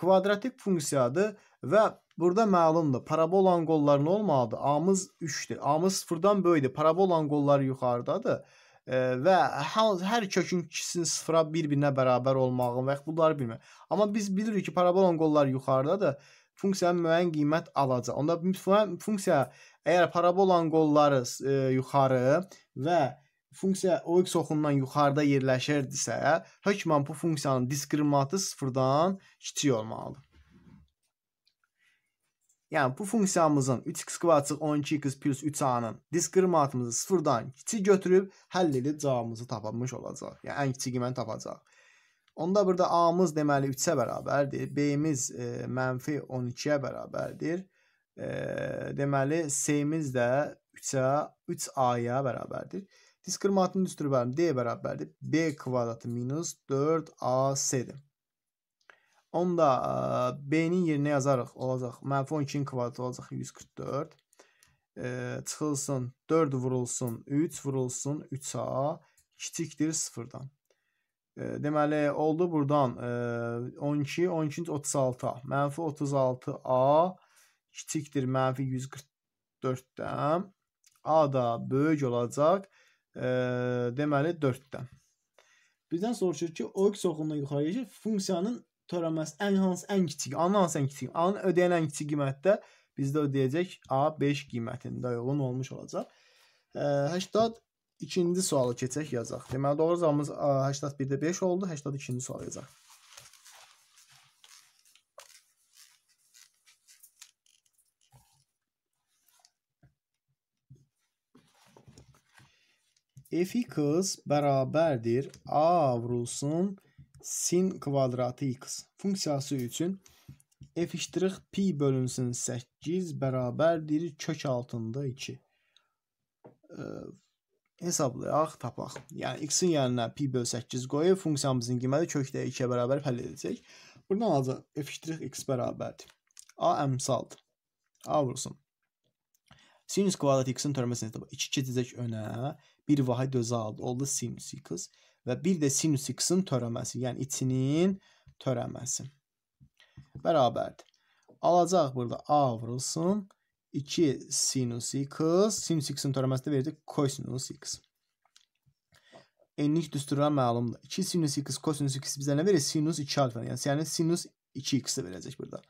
kvadratik funksiyadır və burada məlumdur. Parabolanın qollarının olmalıdır. A-mız 3-dür. A-mız 0-dan böyükdür. Parabolanın qolları yuxarıdadır e, və hər kökün ikisinin sıfıra bir-birinə bərabər olmağını və bunları bilmir. Amma biz bilirik ki, parabolon qolları yuxarıdadır. Funksiyanın müəyyən qiymət alacaq. Onda funksiya əgər parabolon qolları e, yuxarı və funksiya OX oxundan yuxarıda yerləşirdisə, hökmən bu funksiyanın diskriminantı sıfırdan kiçik olmalıdır. Yəni bu funksiyamızın 3x kvadrat 12x plus 3a-nın diskriminantımızı sıfırdan kiçik götürüb həll edib cavabımızı tapmış olacaq. Yəni ən kiçik qiyməni tapacaq. Onda burada a-mız deməli 3-ə bərabərdir, b-miz e, mənfi 12-yə bərabərdir. E, deməli c-miz də 3-ə 3a-ya bərabərdir. Disk kırma hattının üst türü bölüm D beraberdi. B kvadratı minus 4AC'dir. Onu da e, B-nin yerinə yazarıq. Olacaq. Mənfi 12-nin kvadratı olacaq 144. E, çıxılsın 4 vurulsun 3 vurulsun 3A kiçikdir 0-dan. E, deməli oldu buradan e, 12, 12 36A. Mənfi 36A kiçikdir mənfi 144-dən. A da böyük olacaq e, deməli 4-dən. Bizdən soruşur ki, OX oxundan yuxarı keçir. Funksiyanın törəməsi ən hansı ən kiçik, A-nın hansı ən kiçik, A-nın ödəyən ən kiçik qiymətdə bizdə ödəyəcək A5 qiymətində uyğun olmuş olacaq. E, 82-ci sualı keçək yazaq. Deməli doğru cavabımız 81-də 5 oldu. 82-ci sual yazaq. f-i x bərabərdir a vurulsun sin kvadratı x funksiyası üçün f iştirik pi bölünsün 8 bərabərdir kök altında 2. E, hesablayaq, tapaq. Yəni x-in yerinə pi böl 8 qoyub funksiyamızın qiyməti kökdə 2-yə bərabər həll edəcək. Buradan alacaq f iştirik x bərabərdir. A əmsaldır. A vursun. Sinüs kvadrat x-in törməsi nəticə 2 gedəcək önə, bir vahid özə aldı. Oldu sinüs x və bir də sinüs x-in törəməsi, yəni içinin törəməsi. Bərabərdir. Alacaq burada a vurulsun. 2 sinus x, sinus x-in törəməsi də verdi kosinus x. Enlik düsturuna məlumdur. 2 sinus x, kosinus x bizə nə verir? Sinus 2 alfa, yəni, yəni sinus 2x-i verəcək burada.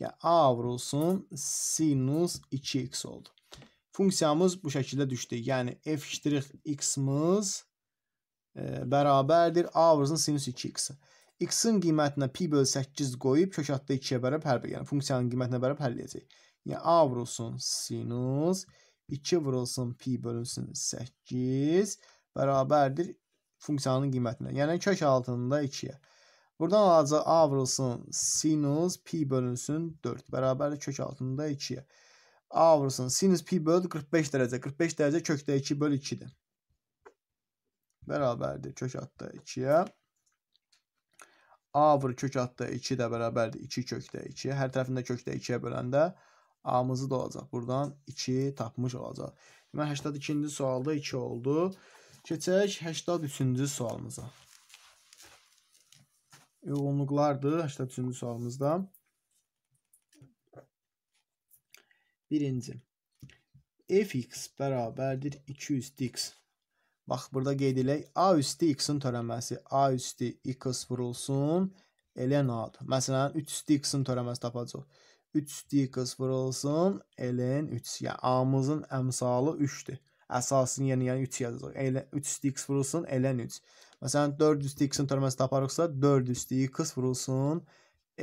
Yəni a vurulsun, sinus 2x oldu. Funksiyamız bu şəkildə düşdü. Yəni f-x-imiz e, bərabərdir a-vursun sinus 2x. x-in qiymətinə pi bölü 8 qoyub kökatda 2-yə bərab həll yəni funksiyanın qiymətinə bərab həll edəcək. Yəni a vurulsun sinus 2 vurulsun pi bölünsün 8 bərabərdir funksiyanın qiymətinə. Yəni kök altında 2-yə. Buradan alacaq a vurulsun sinus pi bölünsün 4 bərabərdir kök altında 2-yə. A vursun. Sinüs pi böl 45 dərəcə. 45 dərəcə kökdə 2 böl 2-dir. Bərabərdir. Kök atda 2-yə. A vur kök atda 2 də bərabərdir. 2 kökdə 2. Hər tərəfində kökdə 2-yə böləndə A-mızı da olacaq. Buradan 2 tapmış olacaq. Demək 82-ci sualda 2 oldu. Keçək 83-cü sualımıza. Uyğunluqlardır 83-cü sualımızda. Birinci. fx bərabərdir 200 dx. Bax, burada qeyd elək. A üstü x-in törəməsi. A üstü x vurulsun. Elən A-dır. Məsələn, 3 üstü x-in törəməsi tapacaq. 3 üstü x vurulsun. Elən 3. Yəni, A-mızın əmsalı 3-dür. Əsasın yəni, yəni 3 yazacaq. Elə, 3 üstü x vurulsun. Elən 3. Məsələn, 4 üstü x-in törəməsi taparıqsa, 4 üstü x vurulsun.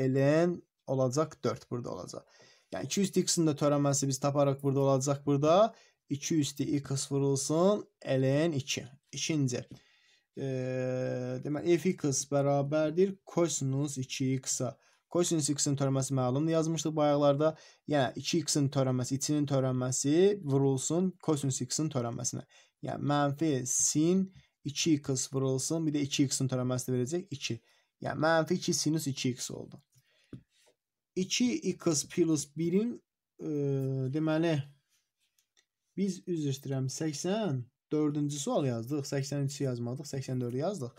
Elən olacaq 4 burada olacaq. Yani 200-x'ini ee, də törəməsi biz taparaq burada olacaq burada. 2 üstü x vurulsun ln 2. İkinci. E, deməli f-x bərabərdir cosinus 2x-a. Cosinus x-in törəməsi məlumdur yazmışdıq bayaqlarda. Yəni 2 x'in in törəməsi, 2-nin törəməsi vurulsun cosinus x-in törəməsinə. Yəni mənfi sin 2x vurulsun, bir de 2 x'in in törəməsi verəcək 2. Yəni mənfi 2 sinus 2x oldu. 2 x plus 1-in e, deməli biz üzr istəyirəm 84-cü sual yazdıq, 83-cü yazmadıq, 84-ü yazdıq.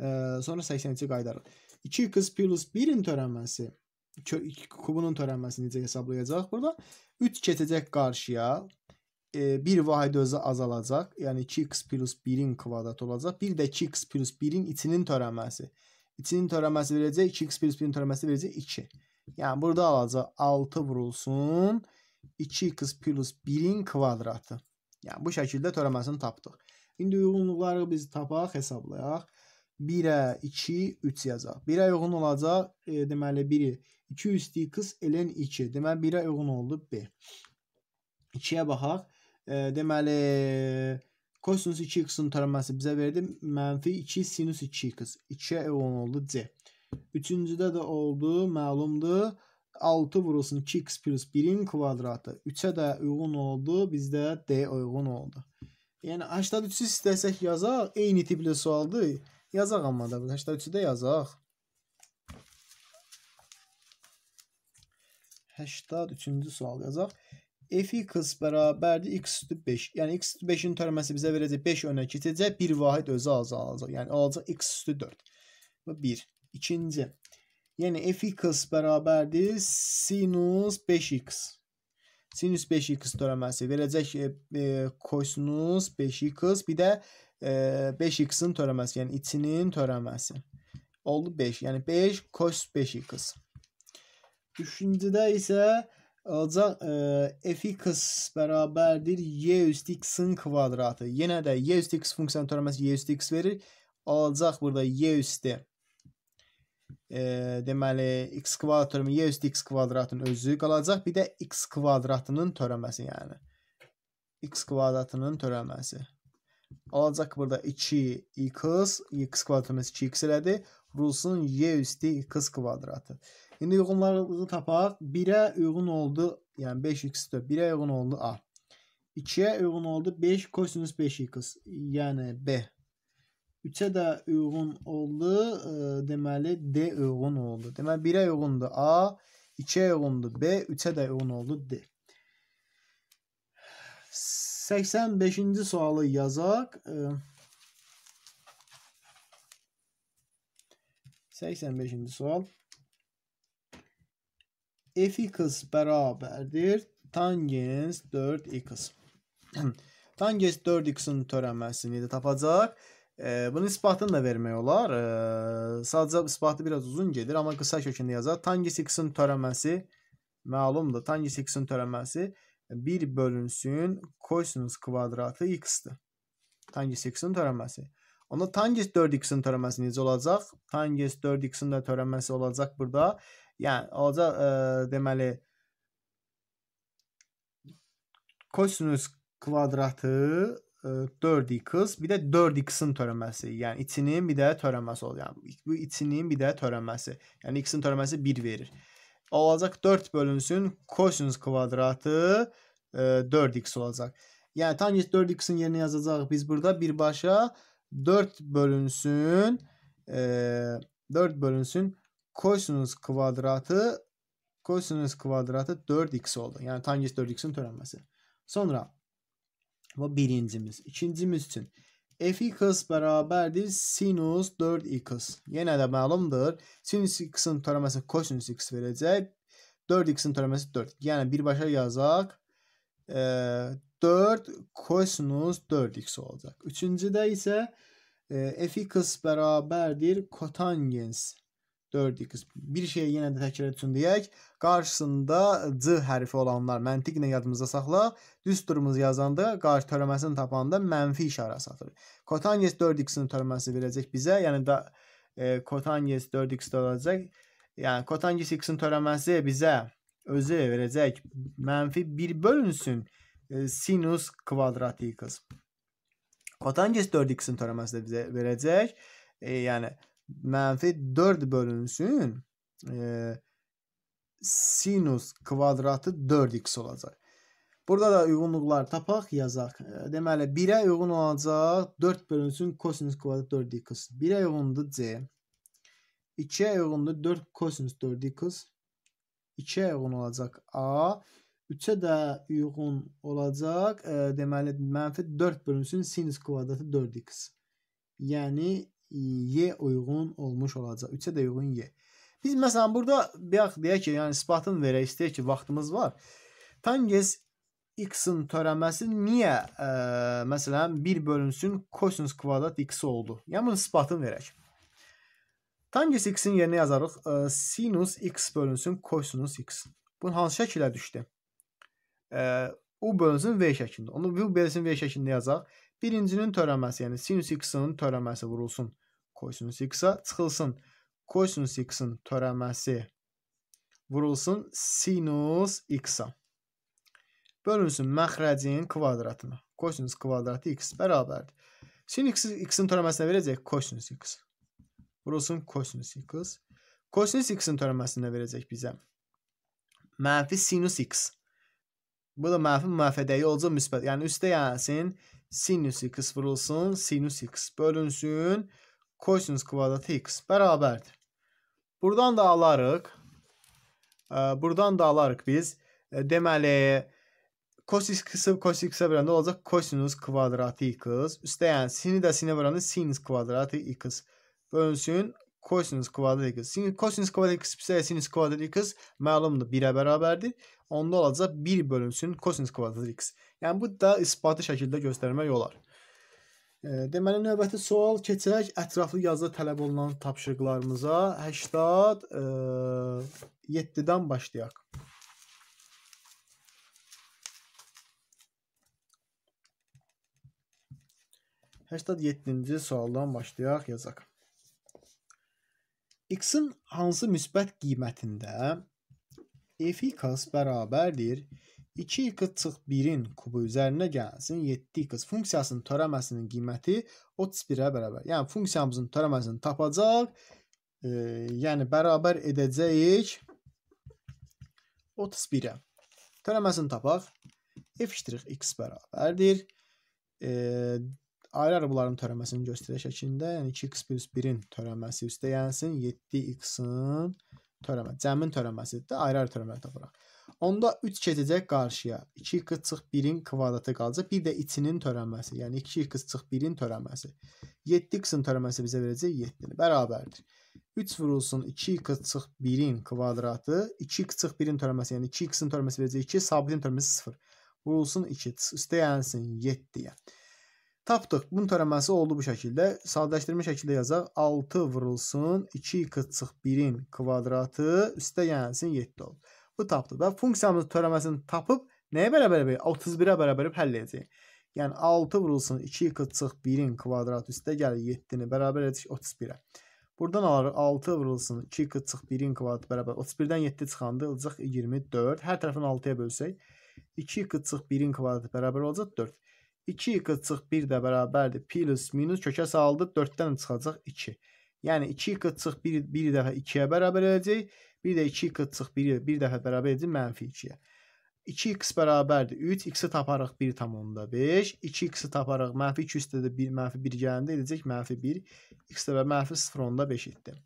E, sonra 83-ci qaytarırıq. 2 x plus 1-in törənməsi kubunun törənməsini necə hesablayacaq burada? 3 keçəcək qarşıya. E, bir vahid özü azalacaq. Yəni 2x plus 1-in kvadratı olacaq. Bir də 2x plus 1-in içinin törənməsi. İçinin törənməsi verəcək 2x plus 1-in törənməsi verəcək 2. Yəni burada alacaq 6 vurulsun 2 x plus 1-in kvadratı. Yəni bu şəkildə törəməsini tapdıq. İndi uyğunluqları biz tapaq, hesablayaq. 1-ə 2, 3 yazaq. 1-ə uyğun olacaq, e, deməli 1-i 2 üstü x ln 2. Deməli 1-ə uyğun oldu B. 2-yə baxaq. E, deməli kosinus 2x-in törəməsi bizə verdi. Mənfi 2 sinus 2x. 2-yə uyğun oldu C. Üçüncüdə də oldu, məlumdur. 6 vurulsun 2x plus 1-in kvadratı. 3-ə də uyğun oldu, bizdə D uyğun oldu. Yəni 83-ü istəsək yazaq, eyni tipli sualdır. Yazaq amma da 83-ü də yazaq. 83-cü sual yazaq. f(x) bərabərdir x üstü 5. Yəni x üstü 5-in törməsi bizə verəcək 5 önə keçəcək, bir vahid özü azalacaq. Yəni olacaq x üstü 4. Bu 1. İkinci. Yani fx bərabərdir sinus 5x. Sinus 5x törəməsi verəcək e, e, kosinus 5x, bir də e, 5x-in törəməsi, yəni içinin nin törəməsi. Oldu 5. Yəni 5 kos 5x. Düşüncədə isə alacaq e, fx bərabərdir y üst x-in kvadratı. Yenə də y üst x funksiyanın törəməsi y üst x verir. Alacaq burada y üstü e, deməli x kvadratın y üstü x kvadratın özü qalacaq. Bir də x kvadratının törəməsi, yəni x kvadratının törəməsi. Alacaq burada 2x, x kvadratımız 2x elədi. Rulsun y üstü x kvadratı. İndi uyğunluğu tapaq. 1-ə uyğun oldu, yəni 5x-dir. 1-ə uyğun oldu a. 2-yə uyğun oldu 5 kosinus 5x, yəni b. 3-ə də uyğun oldu. E, deməli D uyğun oldu. Deməli 1-ə uyğundur A, 2-ə uyğundur B, 3-ə də uyğun oldu D. 85-ci sualı yazaq. 85-ci e, sual. F-x bərabərdir tangens 4x. tangens 4x-in törəməsini də tapacaq. E, ee, bunun ispatını da vermiyorlar. E, sadece ispatı biraz uzun gelir ama kısa kökündə yazar. Tangis x-in törəməsi məlumdur. Tangis x-in törəməsi 1 bölünsün kosinus kvadratı x-dir. Tangis x-in törəməsi. Onda tangis 4x-in törəməsi necə olacaq? Tangis 4x-in də törəməsi olacaq burada. Yəni olacaq e, deməli kosinus kvadratı e, dördü kız bir de dörd x-in törəməsi, yəni 2 bir də törəməsi olur. Yəni bu 2 bir də törəməsi. Yəni x-in törəməsi 1 verir. Olacaq 4 bölünsün kosinus kvadratı 4x olacaq. Yəni tangent 4 x yerine yazacağız biz burada birbaşa 4 bölünsün e, 4 bölünsün kosinus kvadratı kosinus kvadratı 4x oldu. Yəni tangent 4x-in Sonra bu birincimiz. İkincimiz için f x beraberdir sinüs 4x. yine de məlumdur. Sinüs x'in in törəməsi kosinüs x verəcək. 4 x'in in törəməsi 4. bir birbaşa yazaq. E, 4 kosinüs 4x olacaq. Üçüncüdə isə e, f x bərabərdir kotangens 4x. Bir şeyi yenə də təkrar üçün deyək. Qarşısında c hərfi olanlar məntiqlə yadımızda saxla. Düsturumuzu yazanda qarşı törəməsini tapanda mənfi işarəsi atır. Kotanyes 4x-in törəməsi verəcək bizə. Yəni da e, kotanyes 4x olacaq. Yəni kotanyes x-in törəməsi bizə özü verəcək mənfi 1 bölünsün e, sinus kvadratı x. Kotanyes 4x-in törəməsi də bizə verəcək. E, yəni mənfi 4 bölünsün e, sinus kvadratı 4x olacaq. Burada da uyğunluqlar tapaq, yazaq. E, deməli 1-ə uyğun olacaq 4 bölünsün kosinus kvadrat 4x. 1-ə uyğundur c. 2-ə uyğundur 4 kosinus 4x. 2-ə uyğun olacaq a. 3-ə də uyğun olacaq, e, deməli mənfi 4 bölünsün sinus kvadratı 4x. Yəni Y uyğun olmuş olacaq. 3-ə də uyğun Y. Biz məsələn burada bayaq deyək ki, yəni isbatını verək istəyək ki, vaxtımız var. Tangez x-in törəməsi niyə ə, e, məsələn 1 bölünsün kosinus kvadrat x oldu? Yəni bunun isbatını verək. Tangez x-in yerinə yazarıq ə, e, sinus x bölünsün kosinus x. Bunun hansı şəkilə düşdü? Ə, e, u bölünsün v şəklində. Onu u bölünsün v şəklində yazaq. Birincinin törəməsi, yəni sinus x-in törəməsi vurulsun kosinus x-a çıxılsın. Kosinus x-in törəməsi vurulsun sinus x-a. Bölünsün məxrəcin kvadratına. Kosinus kvadratı x bərabərdir. Sin x-in törəməsinə verəcək kosinus x. Vurulsun kosinus x. Kosinus x-in törəməsində verəcək bizə mənfi sinus x. Bu da mənfi müfədəyi olacaq müsbət. Yəni üstə gəlsin sinus x vurulsun sinus x bölünsün Cosinus kvadratı x beraberdir. Buradan da alarak, e, Buradan da alarak biz. E, demeli cos x-i cos x-ə böləndə olacaq cosinus kvadratı x. Üstə yəni sini de sine böləndə sinus kvadratı x bölünsün cosinus kvadratı x. Sin cosinus kvadratı x isə sinus kvadratı x məlumdur 1 beraberdir. Onda olacaq 1 bölünsün cosinus kvadratı x. Yani bu da ispatı şekilde göstərmək yollar. Deməli növbəti sual keçək ətraflı yazıda tələb olunan tapşırıqlarımıza. 80 7-dən e, başlayaq. Həştad 7-ci sualdan başlayaq, yazaq. X-in hansı müsbət qiymətində f x bərabərdir 2 çıx 1-in kubu üzərinə gəlsin, 7 qız funksiyasının törəməsinin qiyməti 31-ə bərabər. Yəni funksiyamızın törəməsini tapacaq. E, yəni bərabər edəcəyik 31-ə. Törəməsini tapaq. f-x bərabərdir. E, ayrı-ayrı bunların törəməsini göstərək şəklində, yəni 2x 1-in törəməsi üstə gəlsin, 7x-in törəmə, cəmin törəməsidir də ayrı-ayrı törəməni tapırıq. Onda 3 keçəcək qarşıya. 2 qıçıq 1-in kvadratı qalacaq. Bir də içinin törəməsi, yəni 2 qıçıq 1-in törəməsi. 7x-in törəməsi bizə verəcək 7-ni. Bərabərdir. 3 vurulsun 2 qıçıq 1-in kvadratı, 2 qıçıq 1-in törəməsi, yəni 2x-in törəməsi verəcək 2, sabitin törəməsi 0. Vurulsun 2, üstə yənsin 7-yə. Tapdıq. Bunun törəməsi oldu bu şəkildə. Sadələşdirmə şəkildə yazaq. 6 vurulsun 2 qıçıq 1-in kvadratı üstə yənsin 7 oldu bu tapdıq və funksiyamızın törəməsini tapıb nəyə bərabər edib? 31-ə bərabər edib həll edəcəyik. Yəni 6 vurulsun 2 qıçıq 1-in kvadrat üstə gəlir 7-ni bərabər edəcək 31-ə. Buradan alırıq 6 vurulsun 2 qıçıq 1-in kvadratı bərabər 31-dən 7 çıxanda olacaq 24. Hər tərəfini 6-ya bölsək 2 qıçıq 1-in kvadratı bərabər olacaq 4. 2 qıçıq 1 də bərabərdir. Plus minus kökə saldı 4-dən çıxacaq 2. Yəni 2 qıçıq 1 bir dəfə 2-yə bərabər edəcək. Bir də 2 qıtsıq 1 bir dəfə bərabər edin mənfi 2-yə. 2x bərabərdir 3, x-i taparıq 1,5, 2x-i taparıq mənfi 2 üstə də 1, mənfi 1 gələndə edəcək mənfi 1, x də və mənfi 0,5 etdi.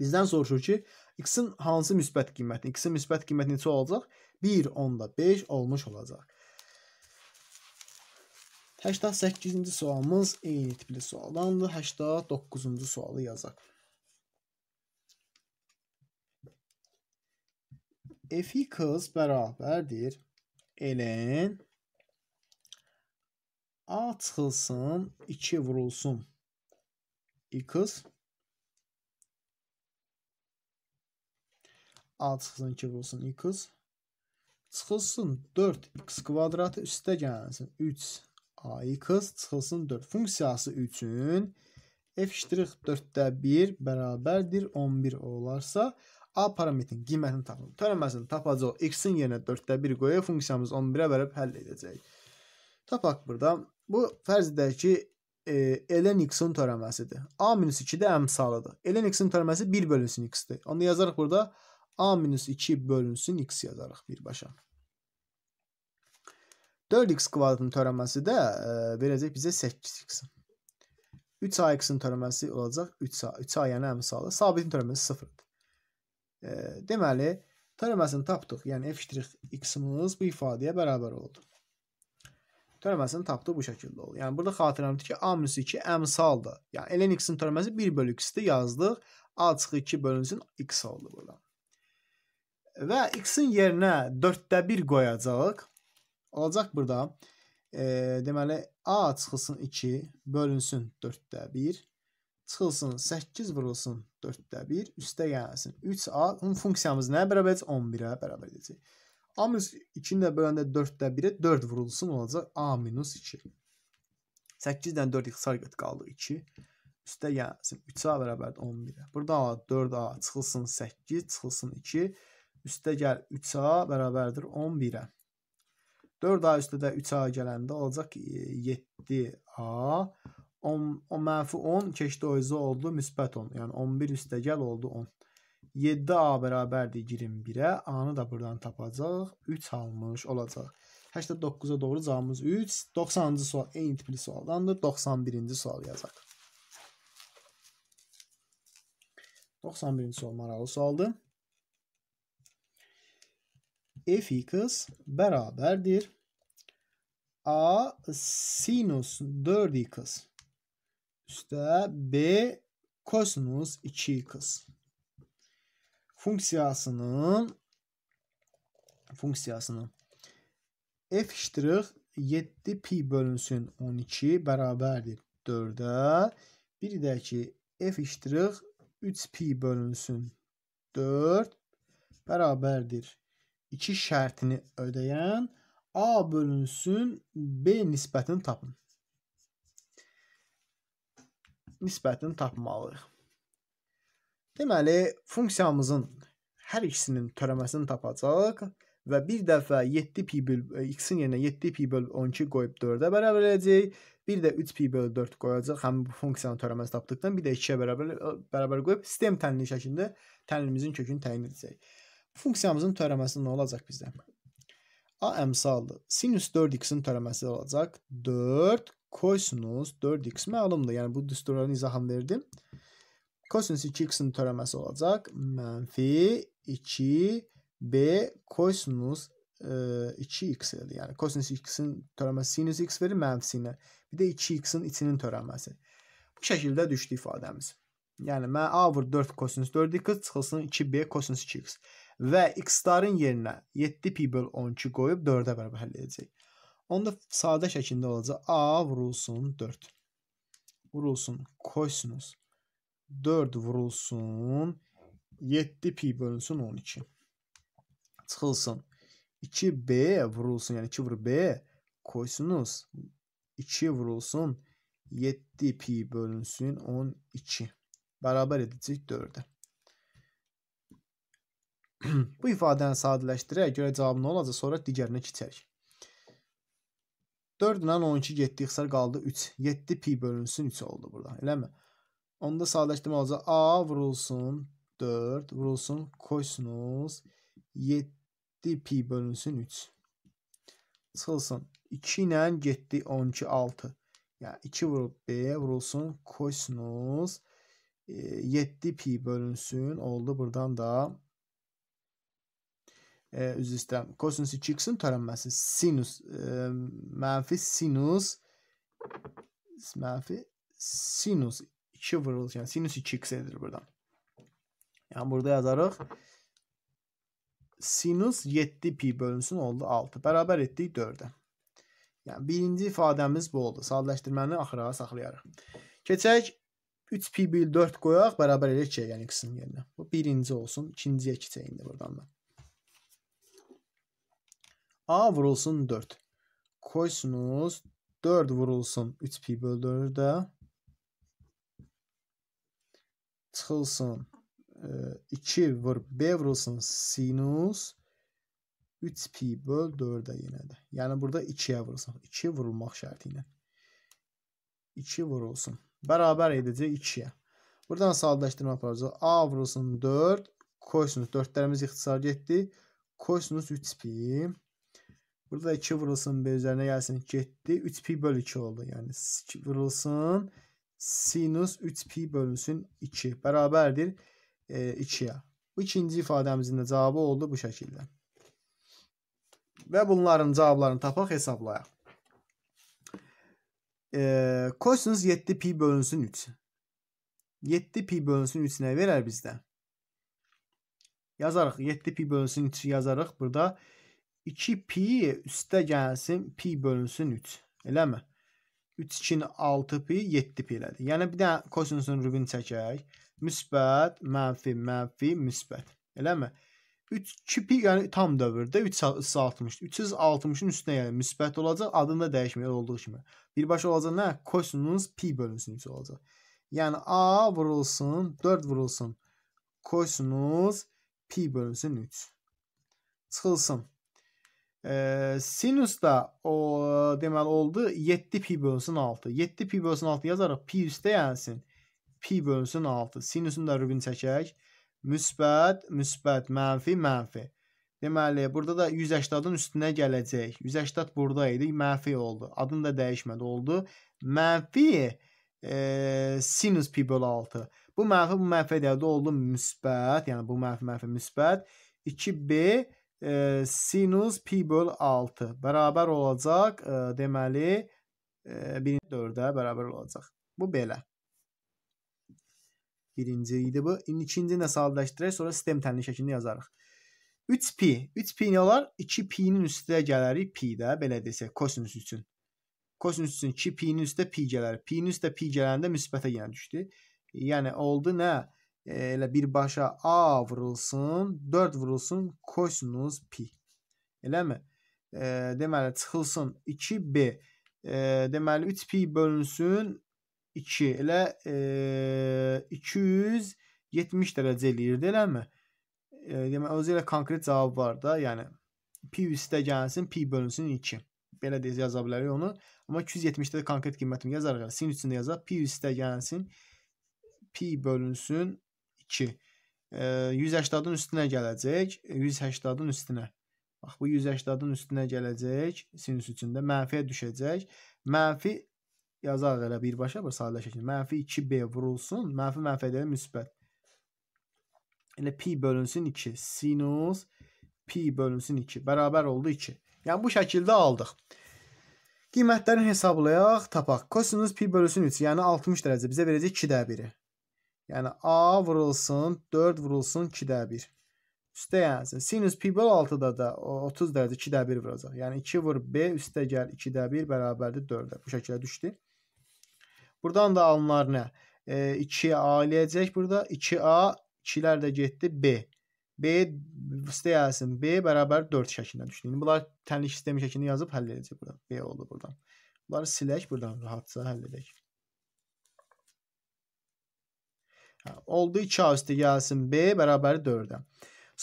Bizdən soruşur ki, x-in hansı müsbət qiyməti, x-in müsbət qiyməti neçə olacaq? 1,5 olmuş olacaq. 88-ci sualımız eyni tipli sualdandır. 89-cu sualı yazaq. f equals bərabərdir ln a çıxılsın 2 vurulsun equals a çıxsın 2 vurulsun equals çıxılsın 4x kvadratı üstə gəlsin 3ax çıxılsın 4 funksiyası üçün f' 4-də 1 bərabərdir 11 olarsa A parametrin qiymətini tapın. Törəməsini tapacaq. X-in yerinə 4-də 1 qoyuq, funksiyamız 11-ə bərab həll edəcək. Tapaq burada. Bu fərz edək ki, e, ln x-in törəməsidir. A minus 2 də əmsalıdır. ln x-in törəməsi 1 bölünsün x-dir. Onu yazarıq burada. A minus 2 bölünsün x yazarıq birbaşa. 4x kvadratın törəməsi də e, verəcək bizə 8x. 3ax-in törəməsi olacaq 3a. 3a yəni əmsalı. Sabitin törəməsi 0-dır. Deməli, tör əməzini tapdıq. Yəni f-x-imiz bu ifadəyə bərabər oldu. Tör əməzini tapdıq bu şəkildə oldu. Yəni burada xatırlamışdı ki, a minus 2 əmsaldır. Yəni ln x-in tör əməzi 1 bölü x-dir yazdıq. a çıxı 2 bölünsün x oldu burada. Və x-in yerinə 4-də 1 qoyacağıq. Olacaq burada. E, deməli a çıxılsın 2 bölünsün 4-də 1 çıxılsın 8 vurulsun 4-də 1 üstə gəlsin. 3a onun um funksiyamız nəyə bərabər edəcək? 11-ə bərabər edəcək. A minus 2-ni də böləndə 4-də 1-ə 4 vurulsun olacaq a minus 2. 8-dən 4 ixtisar qat qaldı 2. Üstə gəlsin 3a bərabərdir 11-ə. Burada 4a çıxılsın 8, çıxılsın 2. Üstə gəl 3a bərabərdir 11-ə. 4a üstə də 3a gələndə olacaq 7a 10, o mənfi 10 keçdi o izə oldu müsbət 10. Yəni 11 üstəgəl oldu 10. 7A bərabərdir 21-ə. A-nı da buradan tapacaq. 3 almış olacaq. 89-a doğru cavabımız 3. 90-cı sual eyni tipli sualdandır. 91-ci sual yazaq. 91-ci sual maraqlı sualdır. fx bərabərdir. A sinus 4x üstə B kosinus 2x funksiyasının funksiyasının f ştirix 7 pi bölünsün 12 bərabərdir 4-ə. Bir də ki f ştirix 3 pi bölünsün 4 bərabərdir. 2 şərtini ödəyən a bölünsün b nisbətini tapın nisbətini tapmalıyıq. Deməli, funksiyamızın hər ikisinin törəməsini tapacaq və bir dəfə 7 pi e, x-in yerinə 7 pi 12 qoyub 4-ə bərabər edəcək. Bir də 3 pi 4 qoyacaq. Həmin bu funksiyanın törəməsini tapdıqdan bir də 2-yə bərabər e, bərabər qoyub sistem tənlili şəklində tənlilimizin kökünü təyin edəcək. Bu funksiyamızın törəməsi nə olacaq bizdə? A əmsaldır. Sinus 4x-in törəməsi olacaq 4 kosinus 4x-mə alımdır. Yəni, bu düsturların izahını verdim. Kosinus 2x-in törəməsi olacaq. Mənfi 2b kosinus e, 2x edir. Yəni, kosinus 2x-in törəməsi sinus x verir mənfisinə. Bir də 2x-in içinin törəməsi. Bu şəkildə düşdü ifadəmiz. Yəni, mən a vur 4 kosinus 4x çıxılsın 2b kosinus 2x. Və x-ların yerinə 7 pi böl 12 qoyub 4-ə bərabər həll edəcək. Onda sadə şəkildə olacaq A vurulsun 4. Vurulsun kosinus 4 vurulsun 7 pi bölünsün 12. Çıxılsın 2B vurulsun yəni 2 vur B kosinus 2 vurulsun 7 pi bölünsün 12. Bərabər edəcək 4-ə. Bu ifadəni sadələşdirək, görə cavab nə olacaq, sonra digərinə keçərik. 4-dən 12 getdi, ixtisar qaldı 3. 7 pi bölünsün 3 oldu burada. Eləmi? Onda sadələşdirmə olacaq. A vurulsun 4, vurulsun kosinus 7 pi bölünsün 3. Çıxılsın. 2 ilə getdi 12, 6. Yəni 2 vurub B vurulsun kosinus 7 e, pi bölünsün. Oldu buradan da e, üzr istəyirəm. Kosinüsü 2x-in törənməsi sinus e, mənfi sinus mənfi sinus 2 vurulur. Yəni sinus 2x edir buradan. Yəni burada yazarıq sinus 7 pi bölünsün oldu 6. Bərabər etdik 4-ə. Yəni birinci ifadəmiz bu oldu. Sadələşdirməni axıra saxlayarıq. Keçək 3 pi böl 4 qoyaq, bərabər eləyək 2-yə, yəni x-in yerinə. Bu birinci olsun, ikinciyə 2 çəyin də buradan da. A vurulsun 4. Kosinus 4 vurulsun 3pi böldürür də. Çıxılsın 2 e, vur B vurulsun sinus 3pi böl 4-ə yenədir. Yəni burada 2-yə vurulsun. 2 vurulmaq şərti ilə. 2 vurulsun. Bərabər edəcək 2-yə. Buradan sadələşdirmə aparacaq. A vurulsun 4. Kosinus 4-lərimiz ixtisar getdi. Kosinus 3pi. Burada 2 vurulsun B üzərinə gəlsin. Getdi. 3pi böl 2 oldu. Yəni vurulsun. Sinus 3pi bölünsün 2. Bərabərdir e, 2-yə. Bu ikinci ifadəmizin də cavabı oldu bu şəkildə. Və bunların cavablarını tapaq, hesablayaq. E, kosinus 7pi bölünsün 3. 7pi bölünsün 3 nə verər bizdə? Yazarıq. 7pi bölünsün 3 yazarıq. Burada 7 2 pi üstə gəlsin, pi bölünsün 3. Eləmi? 3 2-ni 6 pi 7 pi elədi. Yəni bir dənə kosinusunu rübün çəkək. Müsbət, mənfi, mənfi, müsbət. Eləmi? 3 2 pi yəni tam dövrdə 3 360. 360-ın üstünə yəni müsbət olacaq, adını da dəyişməyir olduğu kimi. Birbaşa olacaq nə? Kosinus pi bölünsün 3 olacaq. Yəni a vurulsun, 4 vurulsun. Kosinus pi bölünsün 3. Çıxılsın. E, sinus da o deməli oldu 7 pi bölünsün 6. 7 pi bölünsün 6 yazarıq. Pi üstə yənsin. Pi bölünsün 6. Sinusun da rübini çəkək. Müsbət, müsbət, mənfi, mənfi. Deməli, burada da 180-ın üstünə gələcək. 180 burada idi, mənfi oldu. Adını da dəyişmədi, oldu. Mənfi e, sinus pi bölü 6. Bu mənfi, bu mənfi dəyərdə oldu müsbət. Yəni, bu mənfi, mənfi, müsbət. 2b e, sinus pi böl 6 bərabər olacaq e, deməli e, 1 4-ə bərabər olacaq. Bu belə. Birinci idi bu. İndi ikinci də sadələşdirək, sonra sistem tənli şəklində yazarıq. 3 pi, 3 pi nə olar? 2 pi-nin üstə gələrik pi də, belə desək, kosinus üçün. Kosinus üçün 2 pi-nin üstə pi gələr. Pi-nin üstə pi gələndə müsbətə yenə düşdü. Yəni oldu nə? 2 elə birbaşa A vurulsun, 4 vurulsun kosinus pi. Eləmi? E, deməli çıxılsın 2b. E, deməli 3pi bölünsün 2. Elə e, 270 dərəcə eləyirdi, eləmi? E, deməli özü ilə konkret cavab var da, yəni pi üstə gəlsin, pi bölünsün 2. Belə deyiz yaza bilərik onu. Amma 270-də konkret qiymətini yazarıq. Yəni, Sin üçün də yazaq. Pi üstə gəlsin, pi bölünsün 2. 180-ın e, üstünə gələcək. 180-ın üstünə. Bax, bu 180-ın üstünə gələcək. Sinüs üçündə mənfiyə düşəcək. Mənfi yazaq elə birbaşa bir sadə şəkildə. Mənfi 2B vurulsun. Mənfi mənfiyədə müsbət. Elə pi bölünsün 2. Sinus pi bölünsün 2. Bərabər oldu 2. Yəni bu şəkildə aldıq. Qiymətlərini hesablayaq, tapaq. Kosinus pi bölünsün 3, yəni 60 dərəcə bizə verəcək 2 də 1-i. Yəni A vurulsun, 4 vurulsun 2-də 1. Üstə gəlsin. Sinus pi böl 6-da da 30 dərəcə 2-də 1 vuracaq. Yəni 2 vur B üstə gəl 2-də 1 bərabərdir 4-ə. Bu şəkildə düşdü. Buradan da alınar nə? E, 2A eləyəcək burada. 2A 2-lər də getdi B. B üstə gəlsin. B bərabər 4 şəklində düşdü. İndi bunlar tənlik sistemi şəklində yazıb həll edəcək burada. B oldu buradan. Bunları silək buradan rahatca həll edək. Oldu 2A üstü gəlsin B bərabəri 4-ə.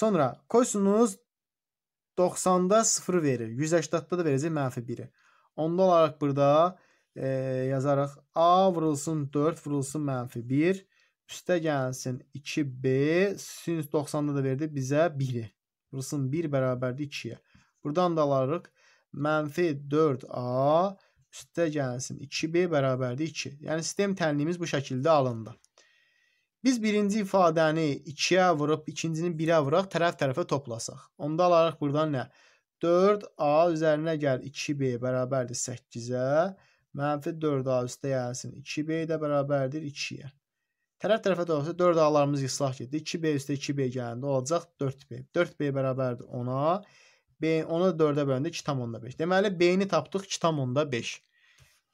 Sonra kosinus 90-da 0 verir. 180-da da verəcək mənfi 1-i. Onda olaraq burada e, yazarıq A vurulsun 4 vurulsun mənfi 1. Üstə gəlsin 2B. Sinus 90-da da verdi bizə 1-i. Vurulsun 1 bərabərdir 2-yə. Buradan da alarıq mənfi 4A üstə gəlsin 2B bərabərdir 2. Yəni sistem tənliyimiz bu şəkildə alındı. Biz birinci ifadəni 2-yə vurub ikincini 1-ə vuraq, tərəf-tərəfə toplasaq. Onda alarıq burdan nə? 4a üzərinə gəl 2b bərabərdir 8-ə. Mənfi 4a üstə gəlsin 2b də bərabərdir 2-yə. Tərəf-tərəfə toplasa 4a-larımız islah getdi. 2b üstə 2b gələndə olacaq 4b. 4b bərabərdir 10-a. B 10-u 4-ə böləndə 2,5. Deməli B-ni tapdıq 2,5.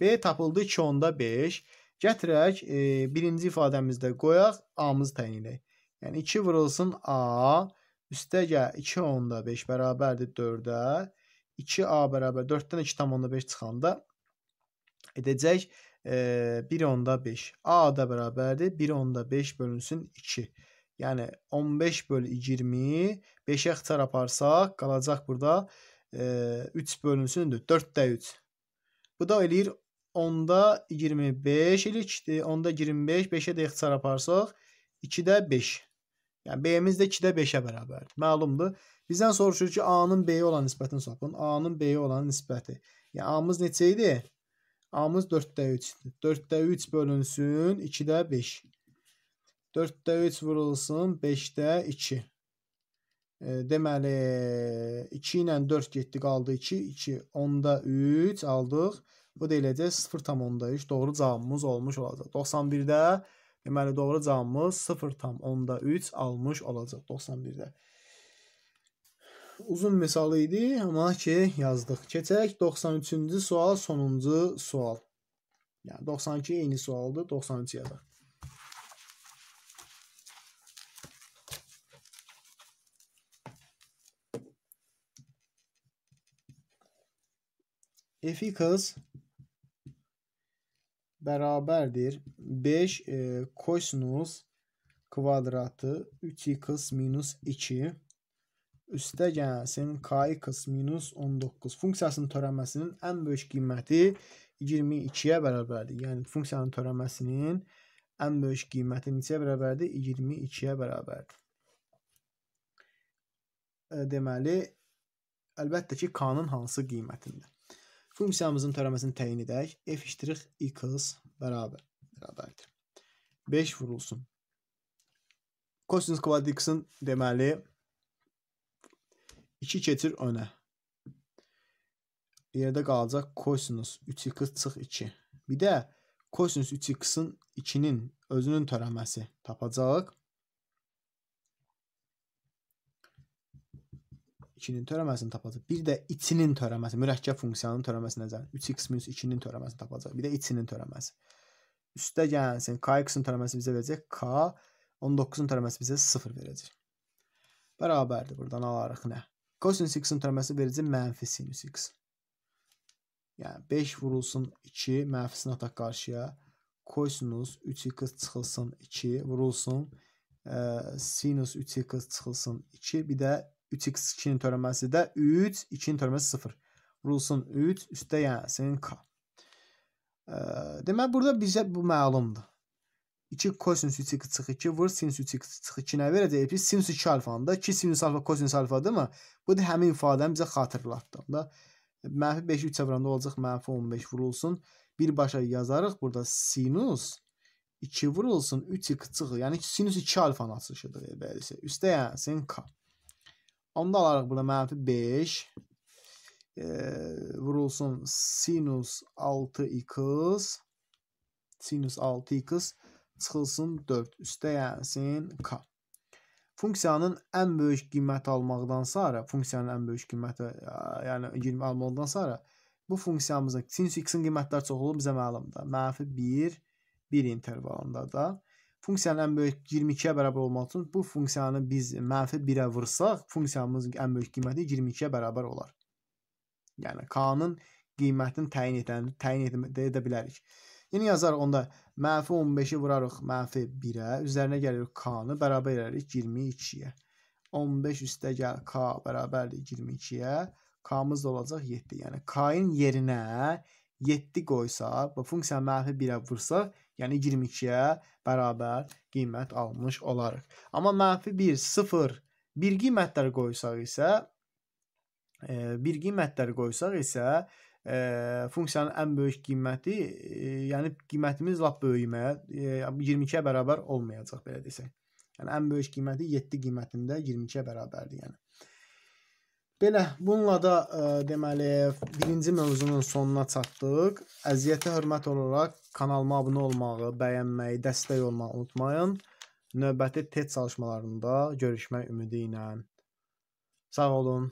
B tapıldı 2,5. Gətirək e, birinci ifadəmizdə qoyaq, A-mızı təyin edək. Yəni 2 vurulsun A, üstə gəl 2 onda 5 bərabərdir 4-ə. 2A bərabər 4-dən 2,5 çıxanda edəcək e, 1 onda 5. A da bərabərdir 1 onda 5 bölünsün 2. Yəni 15 bölü 20, 5-ə xçar aparsaq qalacaq burada e, 3 bölünsündür. 4-də 3. Bu da eləyir 10-da 25 ilikdir. 10-da 25, 5-ə də ixtisar aparsaq 2-də 5. Yəni B-imiz də 2-də 5-ə bərabərdir. Məlumdur. Bizdən soruşur ki, A-nın B-yə olan nisbətini soxun. A-nın B-yə olan nisbəti. Yəni A-mız neçə idi? A-mız 4-də 3-dir. 4-də 3 bölünsün 2-də 5. 4-də 3 vurulsun 5-də 2. E, deməli 2 ilə 4 getdi qaldı 2, 2 10-da 3 aldıq. Bu da eləcək 0,3 doğru cavabımız olmuş olacaq. 91-də deməli doğru cavabımız 0,3 almış olacaq 91-də. Uzun misal idi, amma ki yazdıq. Keçək 93-cü sual, sonuncu sual. Yəni 92 eyni sualdır, 93 yazaq. f equals bərabərdir 5 e, kosinus kvadratı 3x minus 2 üstə gəlsin kx minus 19 funksiyasının törəməsinin ən böyük qiyməti 22-yə bərabərdir. Yəni funksiyanın törəməsinin ən böyük qiyməti neçəyə bərabərdir? 22-yə bərabərdir. E, deməli, əlbəttə ki, k-nın hansı qiymətində? Funksiyamızın törəməsini təyin edək. F iştirik equals bərabər. Bərabərdir. 5 vurulsun. Cosinus kvadrat x-in deməli 2 keçir önə. Yerdə qalacaq cosinus 3x çıx 2. Bir də cosinus 3x-in 2-nin özünün törəməsi tapacağıq. 2-nin törəməsini tapacaq. Bir də 2-nin törəməsi, mürəkkəb funksiyanın törəməsi nəzərdə. 3x-2-nin törəməsini tapacaq. Bir də 2-nin törəməsi. Üstə gəlsin, kx-in törəməsi bizə verəcək k, 19-un törəməsi bizə 0 verəcək. Bərabərdir buradan alarıq nə? Cosinus x-in törəməsi verəcək mənfi sinus x. Yəni 5 vurulsun 2, mənfisini ataq qarşıya. Cosinus 3x çıxılsın 2, vurulsun ə, sinus 3x çıxılsın 2, bir də 3x 2-nin törəməsi də 3, 2-nin törəməsi 0. Rulsun 3, üstə yəni k. E, demək, burada bizə bu məlumdur. 2 kosinüs 3x çıxı 2 vur sinüs 3x çıxı 2 nə verəcək? Biz sinüs 2 alfanın da 2 sinüs alfa kosinüs alfa deyil mi? Bu da həmin ifadəni bizə xatırlatdı. Da mənfi 5-i 3 çevrəndə olacaq mənfi 15 vurulsun. Birbaşa yazarıq burada sinüs 2 vurulsun 3x çıxı. Yəni sinüs 2 alfanın açılışıdır. Üstə yəni sin k. Onda alarıq burada mənfi 5 e, vurulsun sinus 6x sinus 6x çıxılsın 4 üstə yənsin k. Funksiyanın ən böyük qiyməti almaqdansa, funksiyanın ən böyük qiyməti, yəni 20 almaqdansa, bu funksiyamızın sinus x-in qiymətləri çox olur bizə məlumdur. Mənfi 1 1 intervalında da funksiyanın ən böyük 22-yə bərabər olması üçün bu funksiyanı biz mənfi 1-ə vursaq, funksiyamızın ən böyük qiyməti 22-yə bərabər olar. Yəni k-nın qiymətini təyin edəni təyin edə bilərik. Yeni yazar onda mənfi 15-i vurarıq mənfi 1-ə, üzərinə gəlirik k-nı, bərabər edirik 22-yə. 15 üstə gəl k bərabərdir 22-yə. K-mız da olacaq 7. Yəni k-in yerinə 7 qoysaq və funksiya mənfi 1-ə vursaq, yəni 22-yə bərabər qiymət almış olarıq. Amma mənfi 1, 0, 1 qiymətlər qoysaq isə e, 1 qiymətlər qoysaq isə e, funksiyanın ən böyük qiyməti, e, yəni qiymətimiz lap böyüməyə, e, 22-yə bərabər olmayacaq belə desək. Yəni ən böyük qiyməti 7 qiymətində 22-yə bərabərdir, yəni. Belə, bununla da ə, e, deməli birinci mövzunun sonuna çatdıq. Əziyyətə hörmət olaraq kanalıma abunə olmağı, bəyənməyi, dəstək olmağı unutmayın. Növbəti test çalışmalarında görüşmək ümidi ilə. Sağ olun.